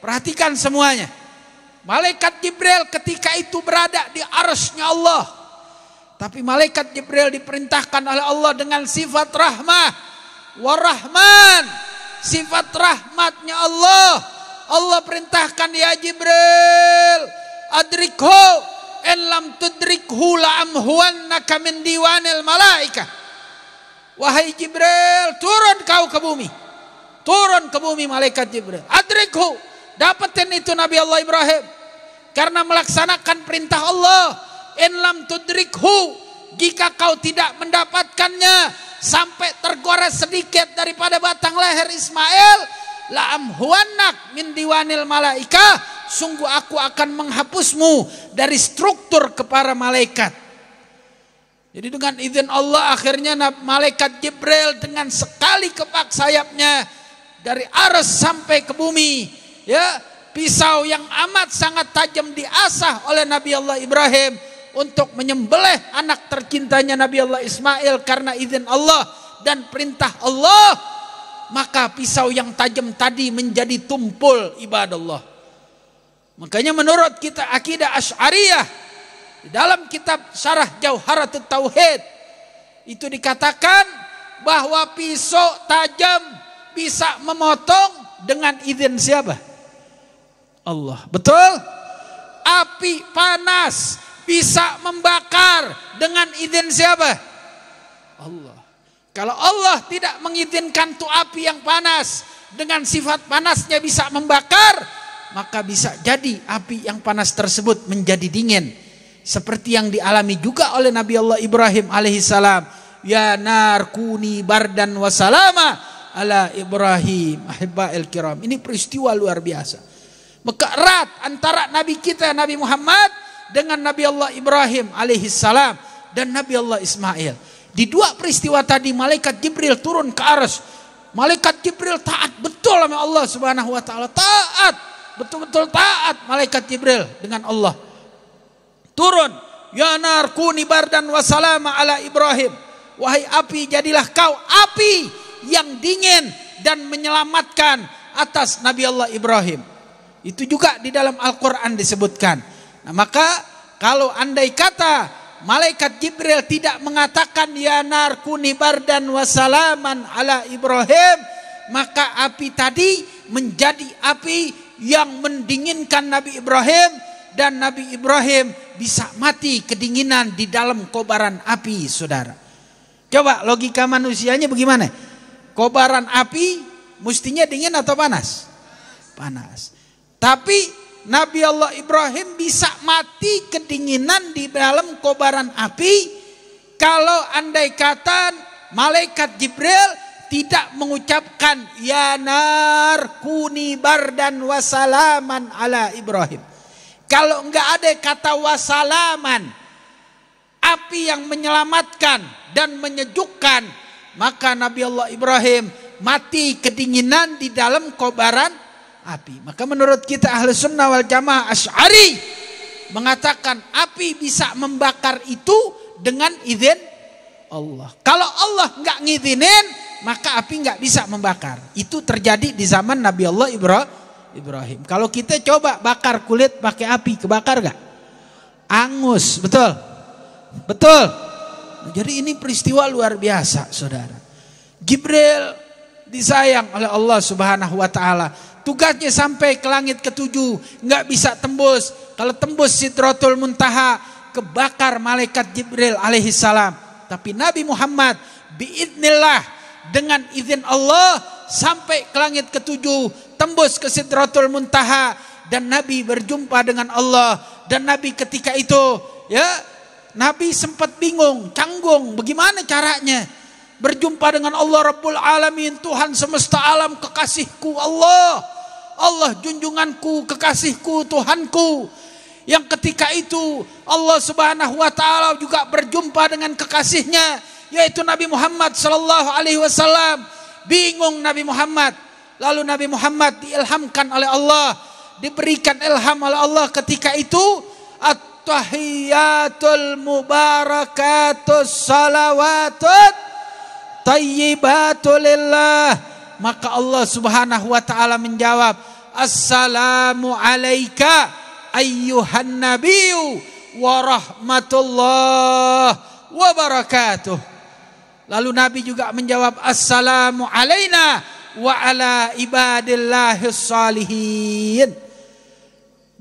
Perhatikan semuanya. Malaikat Jibril ketika itu berada di arusnya Allah. Tapi malaikat Jibril diperintahkan oleh Allah dengan sifat rahmah. Warahman. Sifat rahmatnya Allah. Allah perintahkan ya Jibril. Adrikho En lam tudrikhu la'amhuannaka min diwanil malaikah wahai Jibril, turun kau ke bumi. Turun ke bumi malaikat Jibril. Adrikhu, dapetin itu Nabi Allah Ibrahim. Karena melaksanakan perintah Allah. In lam tudrikhu, jika kau tidak mendapatkannya sampai tergores sedikit daripada batang leher Ismail, la amhuannak min diwanil malaika, sungguh aku akan menghapusmu dari struktur kepala malaikat. Jadi dengan izin Allah akhirnya malaikat Jibril dengan sekali kepak sayapnya dari aras sampai ke bumi ya pisau yang amat sangat tajam diasah oleh Nabi Allah Ibrahim untuk menyembelih anak tercintanya Nabi Allah Ismail karena izin Allah dan perintah Allah maka pisau yang tajam tadi menjadi tumpul ibadah Allah. Makanya menurut kita akidah Asy'ariyah di dalam kitab Syarah Jauharatut Tauhid itu dikatakan bahwa pisau tajam bisa memotong dengan izin siapa? Allah. Betul? Api panas bisa membakar dengan izin siapa? Allah. Kalau Allah tidak mengizinkan tuh api yang panas dengan sifat panasnya bisa membakar, maka bisa jadi api yang panas tersebut menjadi dingin seperti yang dialami juga oleh Nabi Allah Ibrahim alaihissalam ya narkuni bardan wasalama ala Ibrahim ahibbail kiram ini peristiwa luar biasa maka erat antara Nabi kita Nabi Muhammad dengan Nabi Allah Ibrahim alaihissalam dan Nabi Allah Ismail di dua peristiwa tadi malaikat Jibril turun ke arus malaikat Jibril taat betul sama Allah subhanahu wa ta'ala taat betul-betul taat malaikat Jibril dengan Allah turun ya nar kuni dan wasalama ala Ibrahim wahai api jadilah kau api yang dingin dan menyelamatkan atas Nabi Allah Ibrahim itu juga di dalam Al-Qur'an disebutkan nah maka kalau andai kata malaikat Jibril tidak mengatakan ya nar kuni dan wasalaman ala Ibrahim maka api tadi menjadi api yang mendinginkan Nabi Ibrahim dan Nabi Ibrahim bisa mati kedinginan di dalam kobaran api, saudara. Coba logika manusianya bagaimana? Kobaran api mestinya dingin atau panas? Panas. Tapi Nabi Allah Ibrahim bisa mati kedinginan di dalam kobaran api kalau andai kata malaikat Jibril tidak mengucapkan ya nar kuni bardan wasalaman ala Ibrahim. Kalau enggak ada kata wasalaman, api yang menyelamatkan dan menyejukkan, maka Nabi Allah Ibrahim mati kedinginan di dalam kobaran api. Maka menurut kita ahli sunnah wal jamaah asyari mengatakan api bisa membakar itu dengan izin Allah. Kalau Allah nggak ngizinin, maka api nggak bisa membakar. Itu terjadi di zaman Nabi Allah Ibrahim Ibrahim. Kalau kita coba bakar kulit pakai api, kebakar gak? Angus, betul? Betul. Jadi ini peristiwa luar biasa, saudara. Jibril disayang oleh Allah Subhanahu wa taala. Tugasnya sampai ke langit ketujuh, nggak bisa tembus. Kalau tembus Sidratul Muntaha, kebakar malaikat Jibril Alaihissalam. Tapi Nabi Muhammad biidnillah dengan izin Allah sampai ke langit ketujuh, tembus ke Sidratul Muntaha dan Nabi berjumpa dengan Allah dan Nabi ketika itu ya Nabi sempat bingung, canggung, bagaimana caranya berjumpa dengan Allah Rabbul Alamin, Tuhan semesta alam kekasihku Allah. Allah junjunganku, kekasihku, Tuhanku. Yang ketika itu Allah Subhanahu wa taala juga berjumpa dengan kekasihnya yaitu Nabi Muhammad Shallallahu Alaihi Wasallam. Bingung Nabi Muhammad. Lalu Nabi Muhammad diilhamkan oleh Allah, diberikan ilham oleh Allah ketika itu at-tahiyyatul mubarakatus salawatut tayyibatulillah. Maka Allah Subhanahu wa taala menjawab, "Assalamu alayka ayyuhan nabiyyu wa rahmatullah wa barakatuh." Lalu Nabi juga menjawab assalamu alaikum wa ala ibadillahis salihin.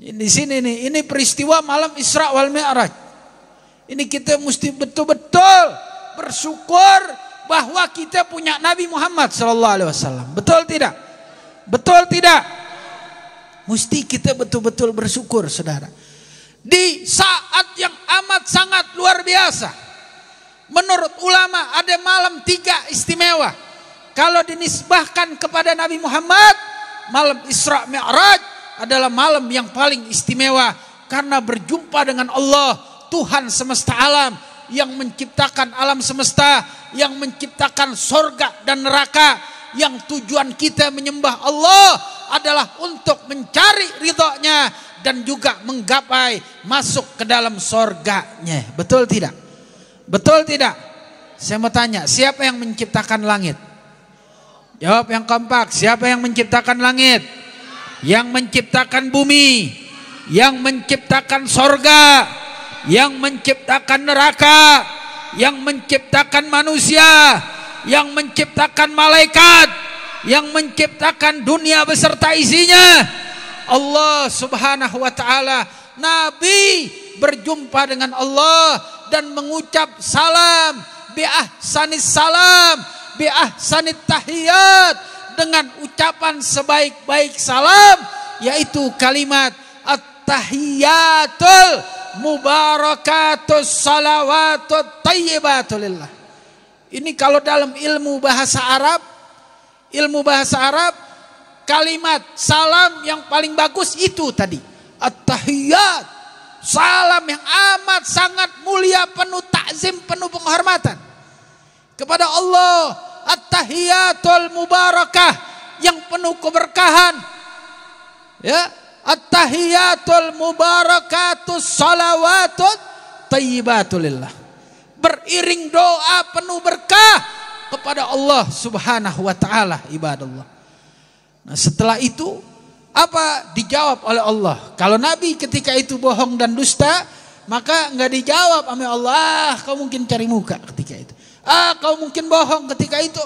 Ini sini nih, ini peristiwa malam Isra wal Mi'raj. Ini kita mesti betul-betul bersyukur bahwa kita punya Nabi Muhammad sallallahu alaihi wasallam. Betul tidak? Betul tidak? Mesti kita betul-betul bersyukur, Saudara. Di saat yang amat sangat luar biasa. Menurut ulama ada malam tiga istimewa. Kalau dinisbahkan kepada Nabi Muhammad, malam Isra Mi'raj adalah malam yang paling istimewa karena berjumpa dengan Allah, Tuhan semesta alam yang menciptakan alam semesta, yang menciptakan sorga dan neraka, yang tujuan kita menyembah Allah adalah untuk mencari ridhonya dan juga menggapai masuk ke dalam sorganya. Betul tidak? Betul tidak? Saya mau tanya, siapa yang menciptakan langit? Jawab yang kompak, siapa yang menciptakan langit? Yang menciptakan bumi, yang menciptakan sorga, yang menciptakan neraka, yang menciptakan manusia, yang menciptakan malaikat, yang menciptakan dunia beserta isinya. Allah Subhanahu wa taala, nabi berjumpa dengan Allah dan mengucap salam bi ahsanis salam bi ahsanit tahiyat dengan ucapan sebaik-baik salam yaitu kalimat at-tahiyatul mubarakatus salawatut tayyibatulillah ini kalau dalam ilmu bahasa Arab ilmu bahasa Arab kalimat salam yang paling bagus itu tadi at-tahiyat salam yang amat sangat mulia penuh takzim penuh penghormatan kepada Allah at-tahiyatul mubarakah yang penuh keberkahan ya at-tahiyatul mubarakatus salawatut tayyibatulillah beriring doa penuh berkah kepada Allah subhanahu wa ta'ala ibadallah nah setelah itu apa dijawab oleh Allah? Kalau Nabi ketika itu bohong dan dusta, maka nggak dijawab sama Allah. Ah, kau mungkin cari muka ketika itu. Ah, kau mungkin bohong ketika itu.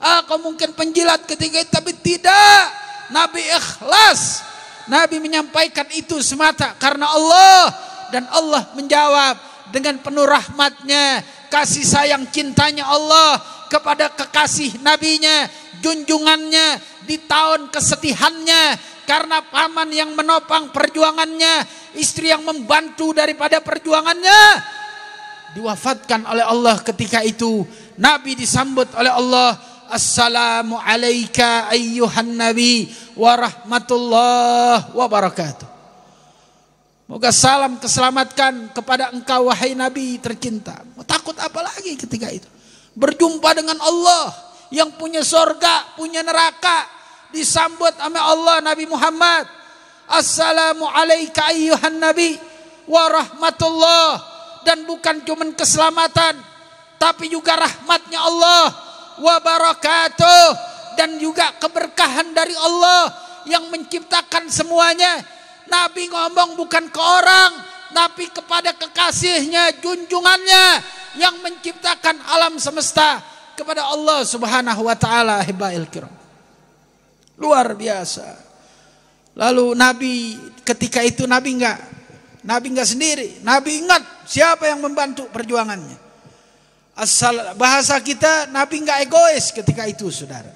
Ah, kau mungkin penjilat ketika itu. Tapi tidak. Nabi ikhlas. Nabi menyampaikan itu semata karena Allah. Dan Allah menjawab dengan penuh rahmatnya. Kasih sayang cintanya Allah kepada kekasih nabinya, junjungannya, di tahun kesedihannya, karena paman yang menopang perjuangannya, istri yang membantu daripada perjuangannya diwafatkan oleh Allah ketika itu. Nabi disambut oleh Allah, "Assalamu alayka ayyuhan nabi wa rahmatullah wa barakatuh." Moga salam keselamatkan kepada engkau wahai nabi tercinta. Mau takut apa lagi ketika itu? Berjumpa dengan Allah yang punya sorga, punya neraka, disambut sama Allah Nabi Muhammad. Assalamu alayka ayyuhan nabi warahmatullah dan bukan cuma keselamatan tapi juga rahmatnya Allah wa barakatuh dan juga keberkahan dari Allah yang menciptakan semuanya. Nabi ngomong bukan ke orang tapi kepada kekasihnya, junjungannya yang menciptakan alam semesta kepada Allah Subhanahu wa taala hibail kiram. Luar biasa. Lalu Nabi ketika itu Nabi enggak Nabi enggak sendiri. Nabi ingat siapa yang membantu perjuangannya. Asal bahasa kita Nabi enggak egois ketika itu Saudara.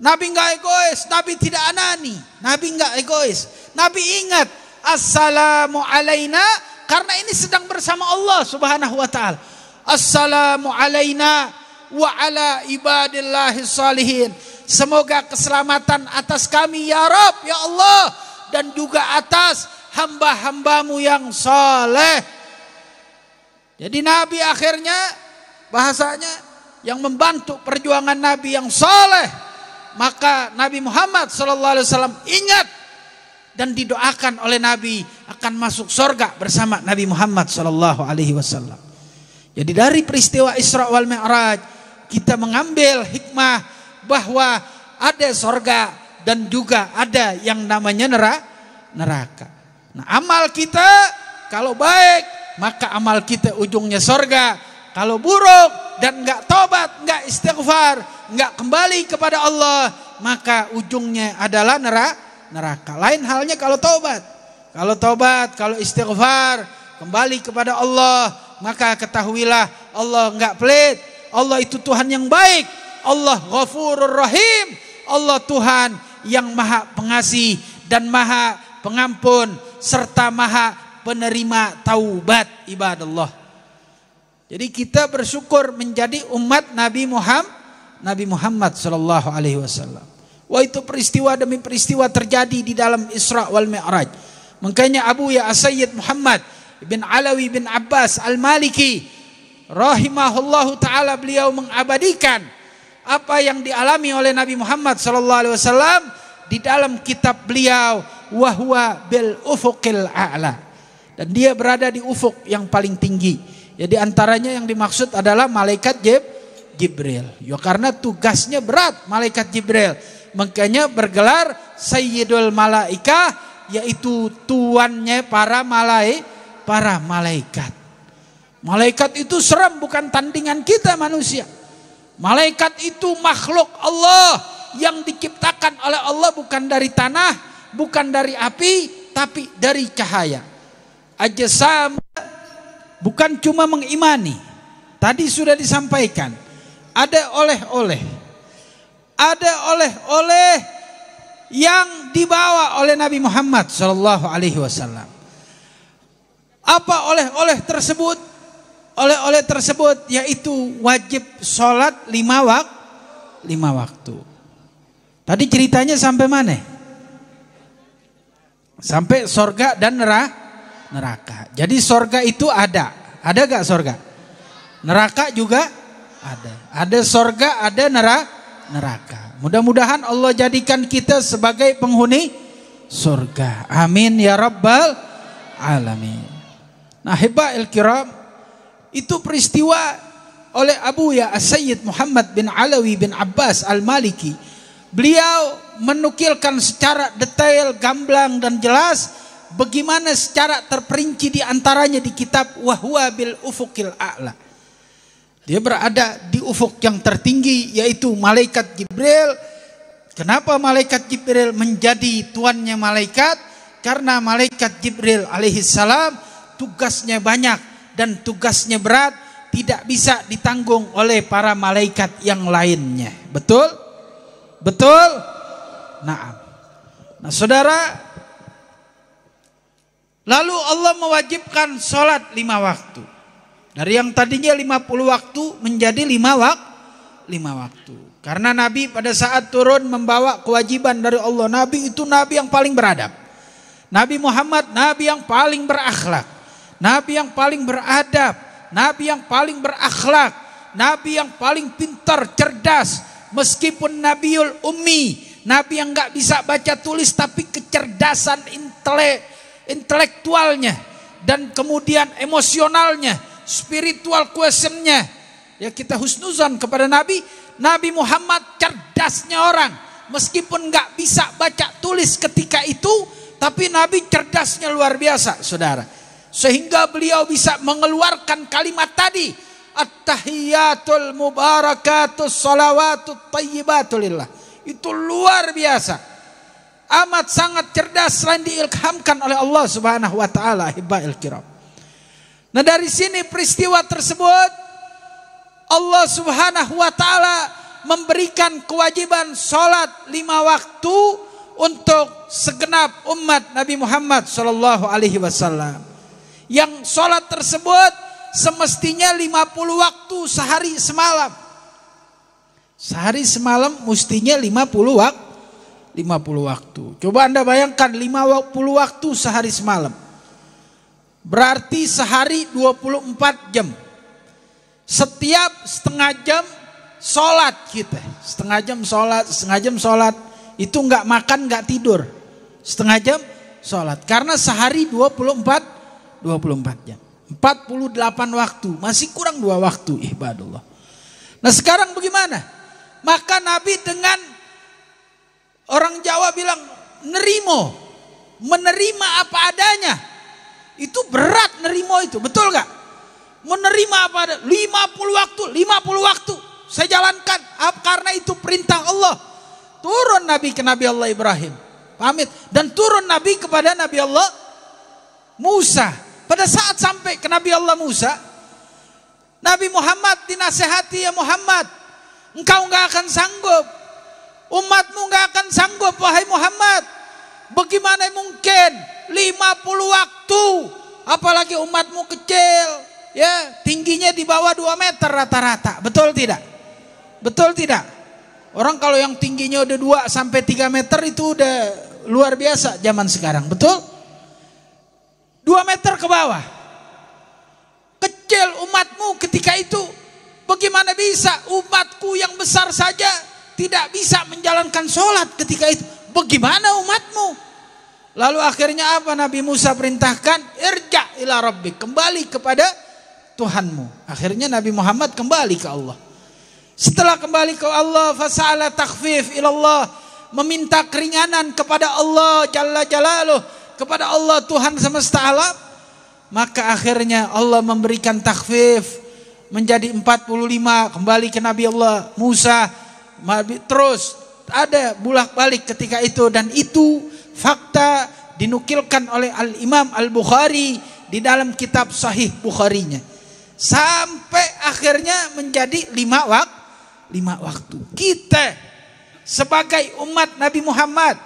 Nabi enggak egois, Nabi tidak anani, Nabi enggak egois. Nabi ingat assalamu alaina karena ini sedang bersama Allah Subhanahu wa taala. Assalamu alaina wa ala ibadillahis salihin. Semoga keselamatan atas kami ya Rob, ya Allah. Dan juga atas hamba-hambamu yang soleh. Jadi Nabi akhirnya bahasanya yang membantu perjuangan Nabi yang soleh. Maka Nabi Muhammad SAW ingat dan didoakan oleh Nabi akan masuk surga bersama Nabi Muhammad SAW. Jadi dari peristiwa Isra wal Mi'raj kita mengambil hikmah bahwa ada sorga dan juga ada yang namanya neraka. Nah, amal kita kalau baik maka amal kita ujungnya sorga. Kalau buruk dan nggak tobat, nggak istighfar, nggak kembali kepada Allah, maka ujungnya adalah neraka. Lain halnya kalau tobat. Kalau tobat, kalau istighfar, kembali kepada Allah, maka ketahuilah Allah nggak pelit. Allah itu Tuhan yang baik Allah ghafurur rahim. Allah Tuhan yang maha pengasih dan maha pengampun serta maha penerima taubat ibadallah. Jadi kita bersyukur menjadi umat Nabi Muhammad Nabi Muhammad sallallahu alaihi wasallam. Wah itu peristiwa demi peristiwa terjadi di dalam Isra wal Mi'raj. Makanya Abu Ya Muhammad bin Alawi bin Abbas Al-Maliki rahimahullahu taala beliau mengabadikan apa yang dialami oleh Nabi Muhammad sallallahu alaihi wasallam di dalam kitab beliau wahwa bil ufuqil a'la. Dan dia berada di ufuk yang paling tinggi. Jadi ya, antaranya yang dimaksud adalah malaikat Jib, Jibril. Ya karena tugasnya berat malaikat Jibril. Makanya bergelar Sayyidul Malaikah yaitu tuannya para malai para malaikat. Malaikat itu serem bukan tandingan kita manusia. Malaikat itu makhluk Allah yang diciptakan oleh Allah bukan dari tanah, bukan dari api, tapi dari cahaya. Aja sama, bukan cuma mengimani. Tadi sudah disampaikan. Ada oleh-oleh. Ada oleh-oleh yang dibawa oleh Nabi Muhammad Shallallahu Alaihi Wasallam. Apa oleh-oleh tersebut? oleh-oleh tersebut yaitu wajib sholat lima wak lima waktu. Tadi ceritanya sampai mana? Sampai sorga dan neraka. Jadi sorga itu ada. Ada gak sorga? Neraka juga ada. Ada sorga, ada neraka. neraka. Mudah-mudahan Allah jadikan kita sebagai penghuni sorga Amin ya rabbal alamin. Nah, hebat kiram itu peristiwa oleh Abu Ya sayyid Muhammad bin Alawi bin Abbas Al-Maliki. Beliau menukilkan secara detail, gamblang dan jelas bagaimana secara terperinci di antaranya di kitab Wahwa bil Ufukil A'la. Dia berada di ufuk yang tertinggi yaitu malaikat Jibril. Kenapa malaikat Jibril menjadi tuannya malaikat? Karena malaikat Jibril alaihi salam tugasnya banyak dan tugasnya berat tidak bisa ditanggung oleh para malaikat yang lainnya. Betul? Betul? Nah. Nah, Saudara, lalu Allah mewajibkan sholat lima waktu. Dari yang tadinya lima puluh waktu menjadi lima waktu. Lima waktu. Karena Nabi pada saat turun membawa kewajiban dari Allah. Nabi itu Nabi yang paling beradab. Nabi Muhammad, Nabi yang paling berakhlak nabi yang paling beradab, nabi yang paling berakhlak, nabi yang paling pintar, cerdas, meskipun nabiul ummi, nabi yang nggak bisa baca tulis tapi kecerdasan intele, intelektualnya dan kemudian emosionalnya, spiritual questionnya. Ya kita husnuzan kepada Nabi, Nabi Muhammad cerdasnya orang. Meskipun nggak bisa baca tulis ketika itu, tapi Nabi cerdasnya luar biasa, saudara. Sehingga beliau bisa mengeluarkan kalimat tadi. at mubarakatus salawatut tayyibatulillah. Itu luar biasa. Amat sangat cerdas selain diilhamkan oleh Allah subhanahu wa ta'ala. Hibba'il kiram. Nah dari sini peristiwa tersebut Allah subhanahu wa ta'ala memberikan kewajiban sholat lima waktu untuk segenap umat Nabi Muhammad sallallahu Alaihi Wasallam. Yang sholat tersebut semestinya 50 waktu sehari semalam. Sehari semalam mestinya 50 waktu. 50 waktu. Coba Anda bayangkan 50 waktu sehari semalam. Berarti sehari 24 jam. Setiap setengah jam sholat kita. Setengah jam sholat, setengah jam sholat. Itu nggak makan, nggak tidur. Setengah jam sholat. Karena sehari 24 24 jam. 48 waktu, masih kurang dua waktu ibadullah. Nah sekarang bagaimana? Maka Nabi dengan orang Jawa bilang nerimo, menerima apa adanya. Itu berat nerimo itu, betul gak? Menerima apa adanya, 50 waktu, 50 waktu. Saya jalankan, karena itu perintah Allah. Turun Nabi ke Nabi Allah Ibrahim. Pamit. Dan turun Nabi kepada Nabi Allah Musa. Pada saat sampai ke Nabi Allah Musa, Nabi Muhammad dinasehati ya Muhammad, engkau nggak akan sanggup. Umatmu nggak akan sanggup wahai Muhammad. Bagaimana mungkin 50 waktu apalagi umatmu kecil ya tingginya di bawah 2 meter rata-rata betul tidak betul tidak orang kalau yang tingginya udah 2 sampai 3 meter itu udah luar biasa zaman sekarang betul Dua meter ke bawah. Kecil umatmu ketika itu. Bagaimana bisa umatku yang besar saja tidak bisa menjalankan sholat ketika itu. Bagaimana umatmu? Lalu akhirnya apa Nabi Musa perintahkan? Irja ila rabbi. Kembali kepada Tuhanmu. Akhirnya Nabi Muhammad kembali ke Allah. Setelah kembali ke Allah, fasa'ala takfif ilallah. Meminta keringanan kepada Allah Jalla Jalaluh kepada Allah Tuhan semesta alam, maka akhirnya Allah memberikan takfif menjadi 45 kembali ke Nabi Allah Musa terus ada bulak balik ketika itu dan itu fakta dinukilkan oleh Al Imam Al Bukhari di dalam kitab Sahih Bukharinya sampai akhirnya menjadi lima waktu lima waktu kita sebagai umat Nabi Muhammad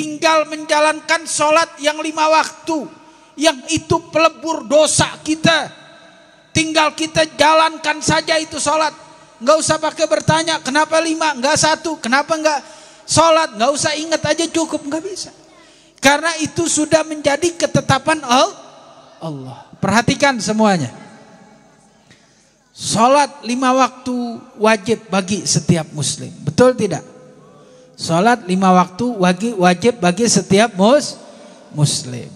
tinggal menjalankan sholat yang lima waktu yang itu pelebur dosa kita tinggal kita jalankan saja itu sholat nggak usah pakai bertanya kenapa lima nggak satu kenapa nggak sholat nggak usah ingat aja cukup nggak bisa karena itu sudah menjadi ketetapan Allah perhatikan semuanya sholat lima waktu wajib bagi setiap muslim betul tidak Salat lima waktu wajib bagi setiap mus, muslim.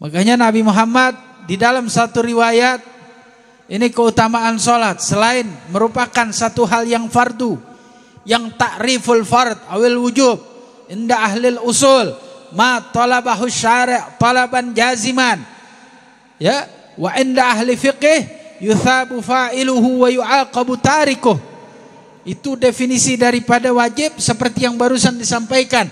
Makanya Nabi Muhammad di dalam satu riwayat ini keutamaan salat selain merupakan satu hal yang fardu yang takriful fard awil wujub inda ahlil usul ma talabahu syari' talaban jaziman ya wa inda ahli fiqih yuthabu fa'iluhu wa yu'aqabu tarikuh itu definisi daripada wajib seperti yang barusan disampaikan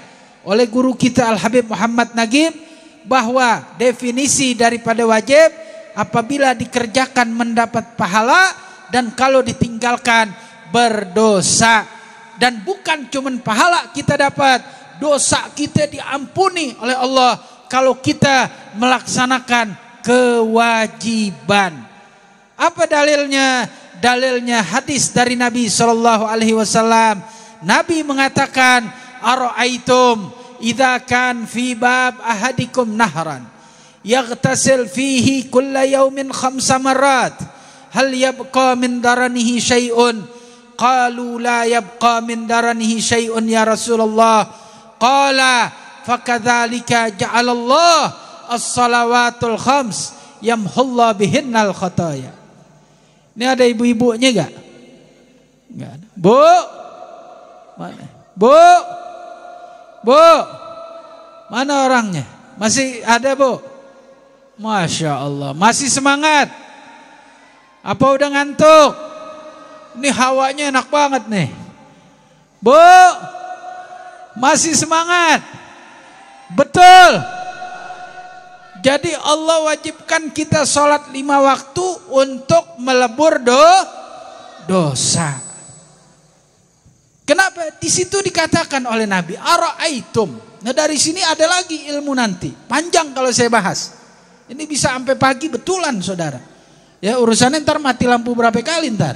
oleh guru kita Al Habib Muhammad Nagib bahwa definisi daripada wajib apabila dikerjakan mendapat pahala dan kalau ditinggalkan berdosa dan bukan cuma pahala kita dapat dosa kita diampuni oleh Allah kalau kita melaksanakan kewajiban apa dalilnya dalilnya hadis dari Nabi Shallallahu Alaihi Wasallam. Nabi mengatakan, "Aro'aitum idakan fi bab ahadikum nahran yaghtasil fihi kulla yawmin khamsa marat hal yabqa min daranihi shay'un qalu la yabqa min daranihi shay'un ya Rasulullah qala fakadzalika ja'alallah as-salawatul khams yamhullah bihinnal khataya Ini ada ibu-ibunya gak? Gak ada. Bu? Mana? Bu? Bu? Mana orangnya? Masih ada bu? Masya Allah. Masih semangat? Apa udah ngantuk? Ini hawanya enak banget nih. Bu? Masih semangat? Betul? Jadi Allah wajibkan kita sholat lima waktu untuk melebur do, dosa. Kenapa? Di situ dikatakan oleh Nabi, Ara'aitum. Nah dari sini ada lagi ilmu nanti. Panjang kalau saya bahas. Ini bisa sampai pagi betulan saudara. Ya urusannya ntar mati lampu berapa kali ntar.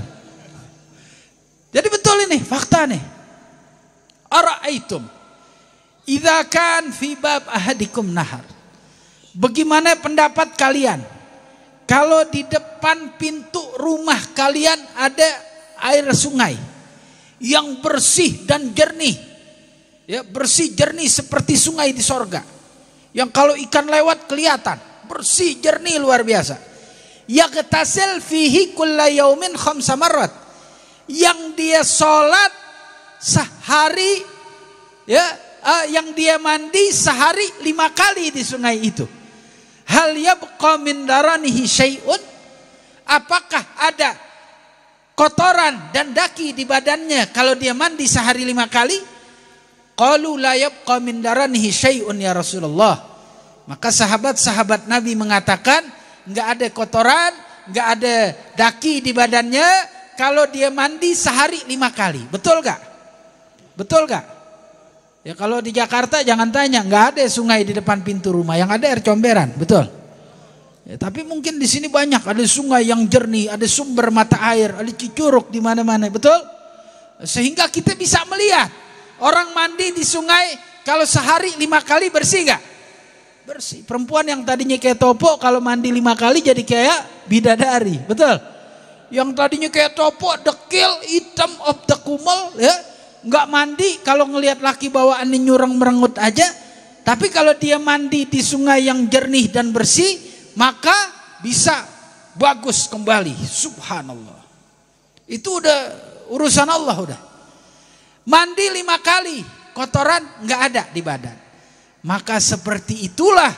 Jadi betul ini fakta nih. Ara'aitum. Ida kan fi bab ahadikum nahar. Bagaimana pendapat kalian? Kalau di depan pintu rumah kalian ada air sungai yang bersih dan jernih. Ya, bersih jernih seperti sungai di sorga. Yang kalau ikan lewat kelihatan, bersih jernih luar biasa. ketasil fihi kulla yaumin Yang dia sholat sehari ya eh, yang dia mandi sehari lima kali di sungai itu hal yabqa min daranihi syai'un? Apakah ada kotoran dan daki di badannya kalau dia mandi sehari lima kali? Qalu la yabqa min daranihi syai'un ya Rasulullah. Maka sahabat-sahabat Nabi mengatakan, nggak ada kotoran, nggak ada daki di badannya kalau dia mandi sehari lima kali. Betul gak? Betul gak? Ya kalau di Jakarta jangan tanya, nggak ada sungai di depan pintu rumah, yang ada air comberan, betul. Ya, tapi mungkin di sini banyak, ada sungai yang jernih, ada sumber mata air, ada cicuruk di mana-mana, betul. Sehingga kita bisa melihat orang mandi di sungai kalau sehari lima kali bersih nggak? Bersih. Perempuan yang tadinya kayak topo kalau mandi lima kali jadi kayak bidadari, betul. Yang tadinya kayak topo, dekil, hitam, the kumel, ya nggak mandi kalau ngelihat laki bawaan nyurang merengut aja tapi kalau dia mandi di sungai yang jernih dan bersih maka bisa bagus kembali subhanallah itu udah urusan Allah udah mandi lima kali kotoran nggak ada di badan maka seperti itulah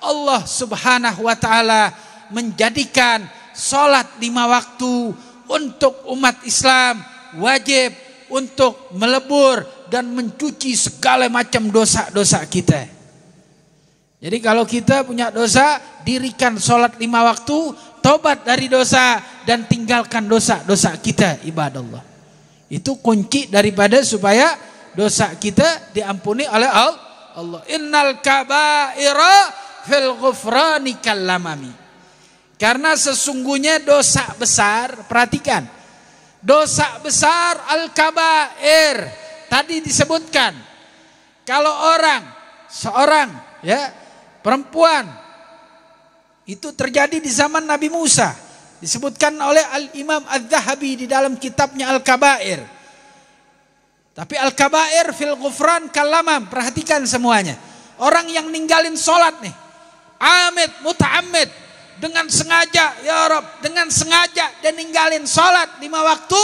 Allah subhanahu wa ta'ala menjadikan sholat lima waktu untuk umat Islam wajib untuk melebur dan mencuci segala macam dosa-dosa kita. Jadi kalau kita punya dosa, dirikan sholat lima waktu, tobat dari dosa dan tinggalkan dosa-dosa kita ibadah Allah. Itu kunci daripada supaya dosa kita diampuni oleh Allah. Allah. Innal kabaira fil ghufrani kallamami. Karena sesungguhnya dosa besar, perhatikan dosa besar al-kabair. Tadi disebutkan kalau orang seorang ya perempuan itu terjadi di zaman Nabi Musa disebutkan oleh Al-Imam Az-Zahabi di dalam kitabnya Al-Kabair. Tapi Al-Kabair fil ghufran kalamam, perhatikan semuanya. Orang yang ninggalin sholat nih. Amit, muta'amid dengan sengaja ya Rob dengan sengaja dan ninggalin sholat lima waktu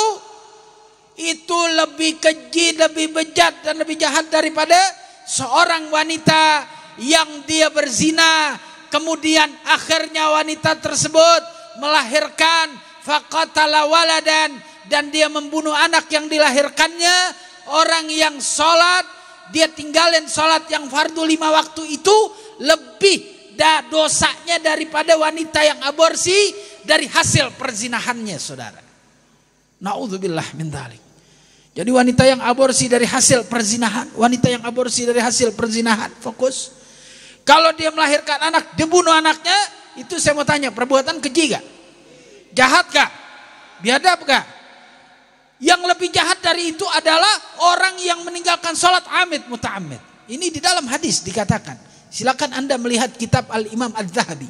itu lebih keji lebih bejat dan lebih jahat daripada seorang wanita yang dia berzina kemudian akhirnya wanita tersebut melahirkan faqatala waladan dan dia membunuh anak yang dilahirkannya orang yang sholat dia tinggalin sholat yang fardu lima waktu itu lebih tidak dosanya daripada wanita yang aborsi dari hasil perzinahannya saudara. Na'udzubillah min Jadi wanita yang aborsi dari hasil perzinahan, wanita yang aborsi dari hasil perzinahan, fokus. Kalau dia melahirkan anak, dibunuh anaknya, itu saya mau tanya, perbuatan keji gak? Jahat gak? Biadab gak? Yang lebih jahat dari itu adalah orang yang meninggalkan sholat amit muta'amid. Ini di dalam hadis dikatakan. Silakan Anda melihat kitab Al-Imam al zahabi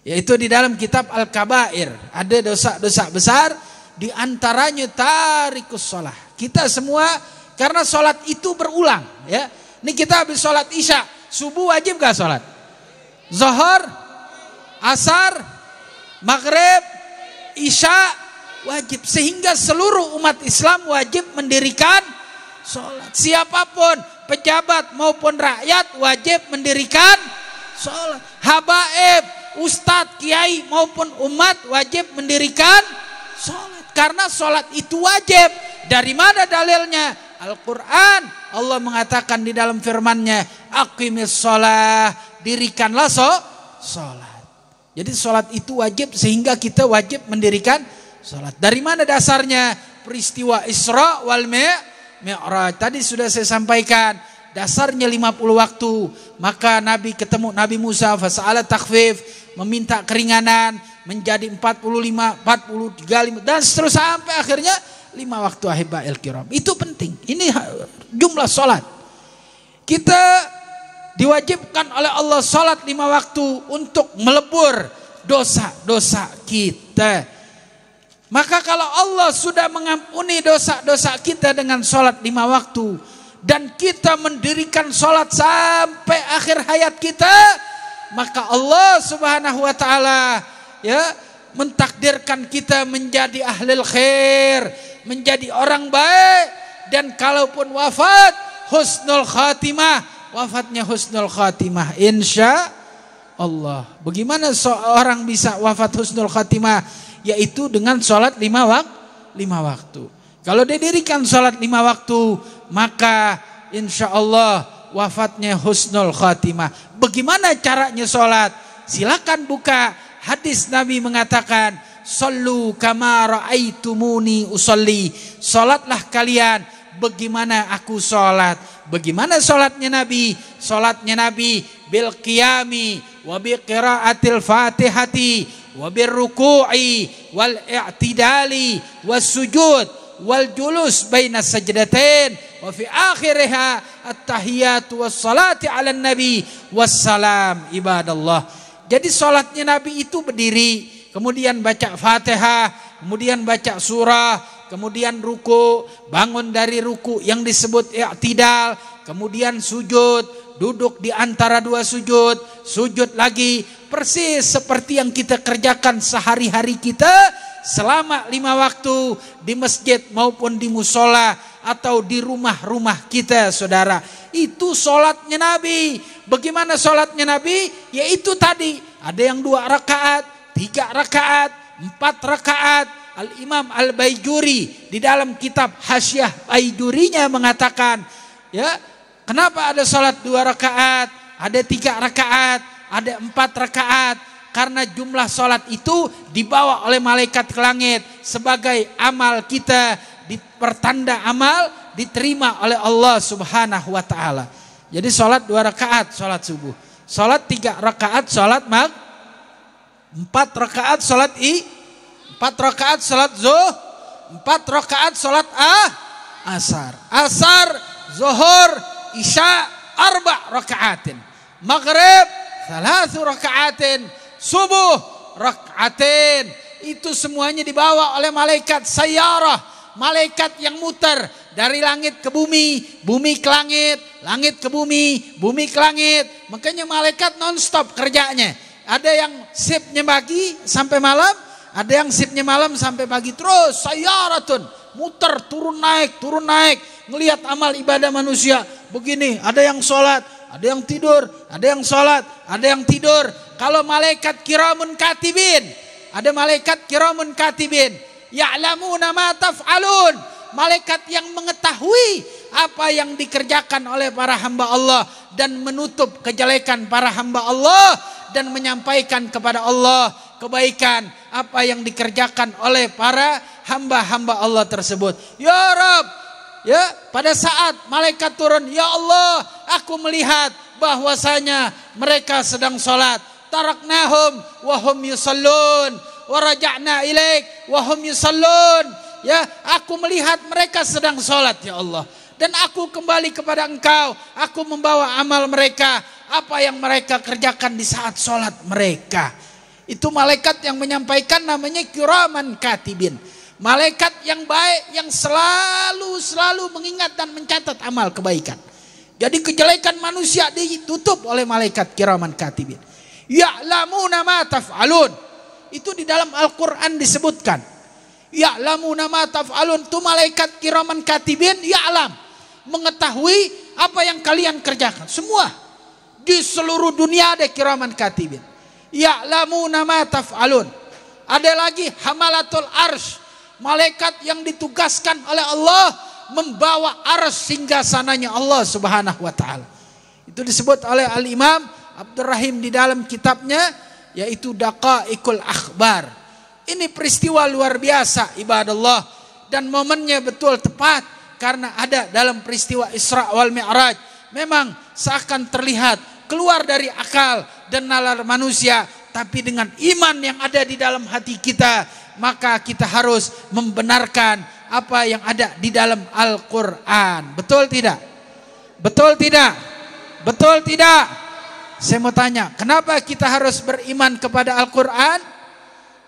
Yaitu di dalam kitab Al-Kabair. Ada dosa-dosa besar. Di antaranya tarikus sholah. Kita semua karena sholat itu berulang. ya. Ini kita habis sholat isya. Subuh wajib gak sholat? Zohor, asar, maghrib, isya wajib. Sehingga seluruh umat Islam wajib mendirikan sholat. Siapapun pejabat maupun rakyat wajib mendirikan sholat. Habaib, ustadz, kiai maupun umat wajib mendirikan sholat. Karena sholat itu wajib. Dari mana dalilnya? Al-Quran. Allah mengatakan di dalam firmannya. Aqimis sholat. Dirikanlah so, sholat. Jadi sholat itu wajib sehingga kita wajib mendirikan sholat. Dari mana dasarnya? Peristiwa Isra wal Mi'raj Mi'raj. Tadi sudah saya sampaikan, dasarnya 50 waktu. Maka Nabi ketemu Nabi Musa fasalah takfif, meminta keringanan menjadi 45, 43 dan seterusnya sampai akhirnya lima waktu ahibail kiram. Itu penting. Ini jumlah salat. Kita diwajibkan oleh Allah salat lima waktu untuk melebur dosa-dosa kita. Maka kalau Allah sudah mengampuni dosa-dosa kita dengan sholat lima waktu. Dan kita mendirikan sholat sampai akhir hayat kita. Maka Allah subhanahu wa ta'ala ya, mentakdirkan kita menjadi ahlil khair. Menjadi orang baik. Dan kalaupun wafat husnul khatimah. Wafatnya husnul khatimah. Insya Allah. Bagaimana seorang bisa wafat husnul khatimah? yaitu dengan sholat lima, wak lima waktu. Kalau dia dirikan sholat lima waktu, maka insya Allah wafatnya husnul khatimah. Bagaimana caranya sholat? Silakan buka hadis Nabi mengatakan, Sallu kama ra'aitumuni usoli Sholatlah kalian bagaimana aku sholat. Bagaimana sholatnya Nabi? Sholatnya Nabi bil qiyami wa bi fatihati wa birruku'i wal i'tidali was sujud wal julus baina sajdatain wa fi akhiriha at-tahiyatu 'alan nabi wassalam ibadallah. Jadi salatnya Nabi itu berdiri, kemudian baca Fatihah, kemudian baca surah, kemudian ruku, bangun dari ruku yang disebut i'tidal, kemudian sujud, duduk di antara dua sujud, sujud lagi, persis seperti yang kita kerjakan sehari-hari kita selama lima waktu di masjid maupun di musola atau di rumah-rumah kita saudara. Itu solatnya Nabi. Bagaimana solatnya Nabi? Yaitu tadi ada yang dua rakaat, tiga rakaat, empat rakaat. Al-Imam al bayjuri di dalam kitab hasyah Bayjurinya mengatakan, ya, kenapa ada solat dua rakaat, ada tiga rakaat, ada empat rakaat karena jumlah sholat itu dibawa oleh malaikat ke langit sebagai amal kita dipertanda amal diterima oleh Allah subhanahu wa ta'ala jadi sholat dua rakaat sholat subuh sholat tiga rakaat sholat mag empat rakaat sholat i empat rakaat sholat zuh empat rakaat sholat ah asar asar zuhur isya arba rakaatin maghrib Salasu rakaatin. Subuh rakaatin. Itu semuanya dibawa oleh malaikat sayyarah. Malaikat yang muter dari langit ke bumi, bumi ke langit, langit ke bumi, bumi ke langit. Makanya malaikat nonstop kerjanya. Ada yang sipnya pagi sampai malam, ada yang sipnya malam sampai pagi terus. Sayyaratun, muter turun naik, turun naik, ngelihat amal ibadah manusia. Begini, ada yang sholat, ada yang tidur, ada yang sholat, ada yang tidur. Kalau malaikat kiramun katibin, ada malaikat kiramun katibin. Ya'lamu tauf taf'alun. Malaikat yang mengetahui apa yang dikerjakan oleh para hamba Allah dan menutup kejelekan para hamba Allah dan menyampaikan kepada Allah kebaikan apa yang dikerjakan oleh para hamba-hamba Allah tersebut. Ya Rabb, Ya, pada saat malaikat turun, ya Allah, aku melihat bahwasanya mereka sedang sholat. Taraknahum wahum yusallun warajakna ilaik wahum yusallun. Ya, aku melihat mereka sedang sholat ya Allah. Dan aku kembali kepada engkau. Aku membawa amal mereka. Apa yang mereka kerjakan di saat sholat mereka. Itu malaikat yang menyampaikan namanya kiraman katibin. Malaikat yang baik yang selalu-selalu mengingat dan mencatat amal kebaikan. Jadi kejelekan manusia ditutup oleh malaikat kiraman katibin. nama tauf taf'alun. Itu di dalam Al-Quran disebutkan. nama tauf taf'alun. Itu malaikat kiraman katibin ya'lam. Mengetahui apa yang kalian kerjakan. Semua. Di seluruh dunia ada kiraman katibin. nama tauf taf'alun. Ada lagi hamalatul arsh malaikat yang ditugaskan oleh Allah membawa arus hingga sananya Allah Subhanahu wa taala. Itu disebut oleh Al-Imam Abdurrahim di dalam kitabnya yaitu Daqaiqul Akhbar. Ini peristiwa luar biasa ibadah Allah dan momennya betul tepat karena ada dalam peristiwa Isra wal Mi'raj. Memang seakan terlihat keluar dari akal dan nalar manusia tapi dengan iman yang ada di dalam hati kita maka kita harus membenarkan apa yang ada di dalam Al-Quran. Betul tidak? Betul tidak? Betul tidak? Saya mau tanya, kenapa kita harus beriman kepada Al-Quran?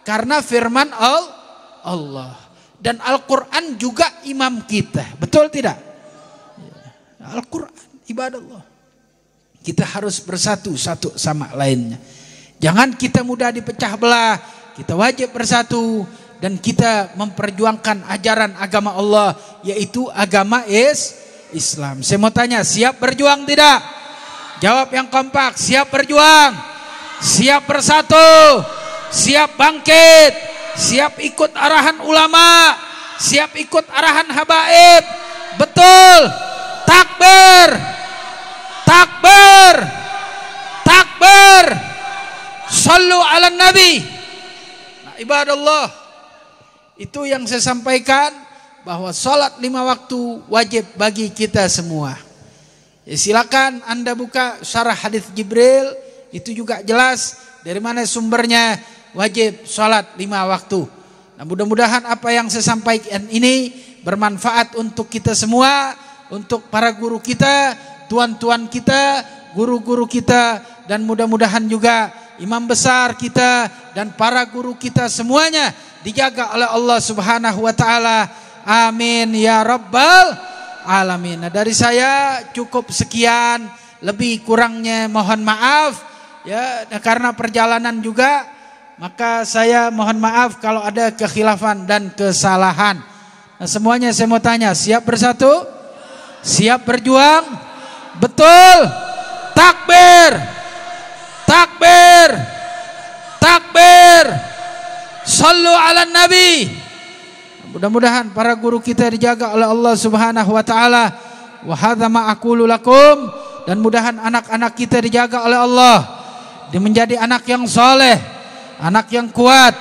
Karena firman Allah. Dan Al-Quran juga imam kita. Betul tidak? Al-Quran, ibadah Allah. Kita harus bersatu satu sama lainnya. Jangan kita mudah dipecah belah kita wajib bersatu dan kita memperjuangkan ajaran agama Allah yaitu agama is Islam. Saya mau tanya, siap berjuang tidak? Jawab yang kompak, siap berjuang, siap bersatu, siap bangkit, siap ikut arahan ulama, siap ikut arahan habaib. Betul. Takbir. Takbir. Takbir. Sallu ala nabi. Ibadallah. Itu yang saya sampaikan bahwa sholat lima waktu wajib bagi kita semua. Ya, silakan Anda buka syarah hadis Jibril, itu juga jelas dari mana sumbernya wajib sholat lima waktu. Nah, mudah-mudahan apa yang saya sampaikan ini bermanfaat untuk kita semua, untuk para guru kita, tuan-tuan kita, guru-guru kita, dan mudah-mudahan juga imam besar kita, dan para guru kita semuanya dijaga oleh Allah Subhanahu wa taala. Amin ya rabbal alamin. Nah, dari saya cukup sekian, lebih kurangnya mohon maaf ya nah, karena perjalanan juga maka saya mohon maaf kalau ada kekhilafan dan kesalahan. Nah, semuanya saya mau tanya, siap bersatu? Siap berjuang? Betul? Takbir! Takbir! takbir sallu ala nabi mudah-mudahan para guru kita dijaga oleh Allah Subhanahu wa taala wa hadza lakum dan mudahan anak-anak kita dijaga oleh Allah menjadi anak yang soleh anak yang kuat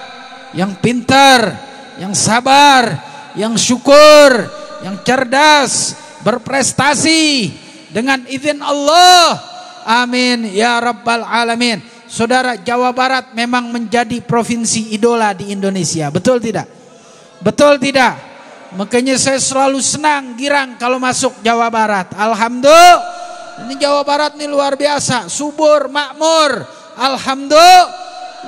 yang pintar yang sabar yang syukur yang cerdas berprestasi dengan izin Allah amin ya rabbal alamin saudara Jawa Barat memang menjadi provinsi idola di Indonesia. Betul tidak? Betul tidak? Makanya saya selalu senang girang kalau masuk Jawa Barat. Alhamdulillah. Ini Jawa Barat ini luar biasa, subur, makmur. Alhamdulillah.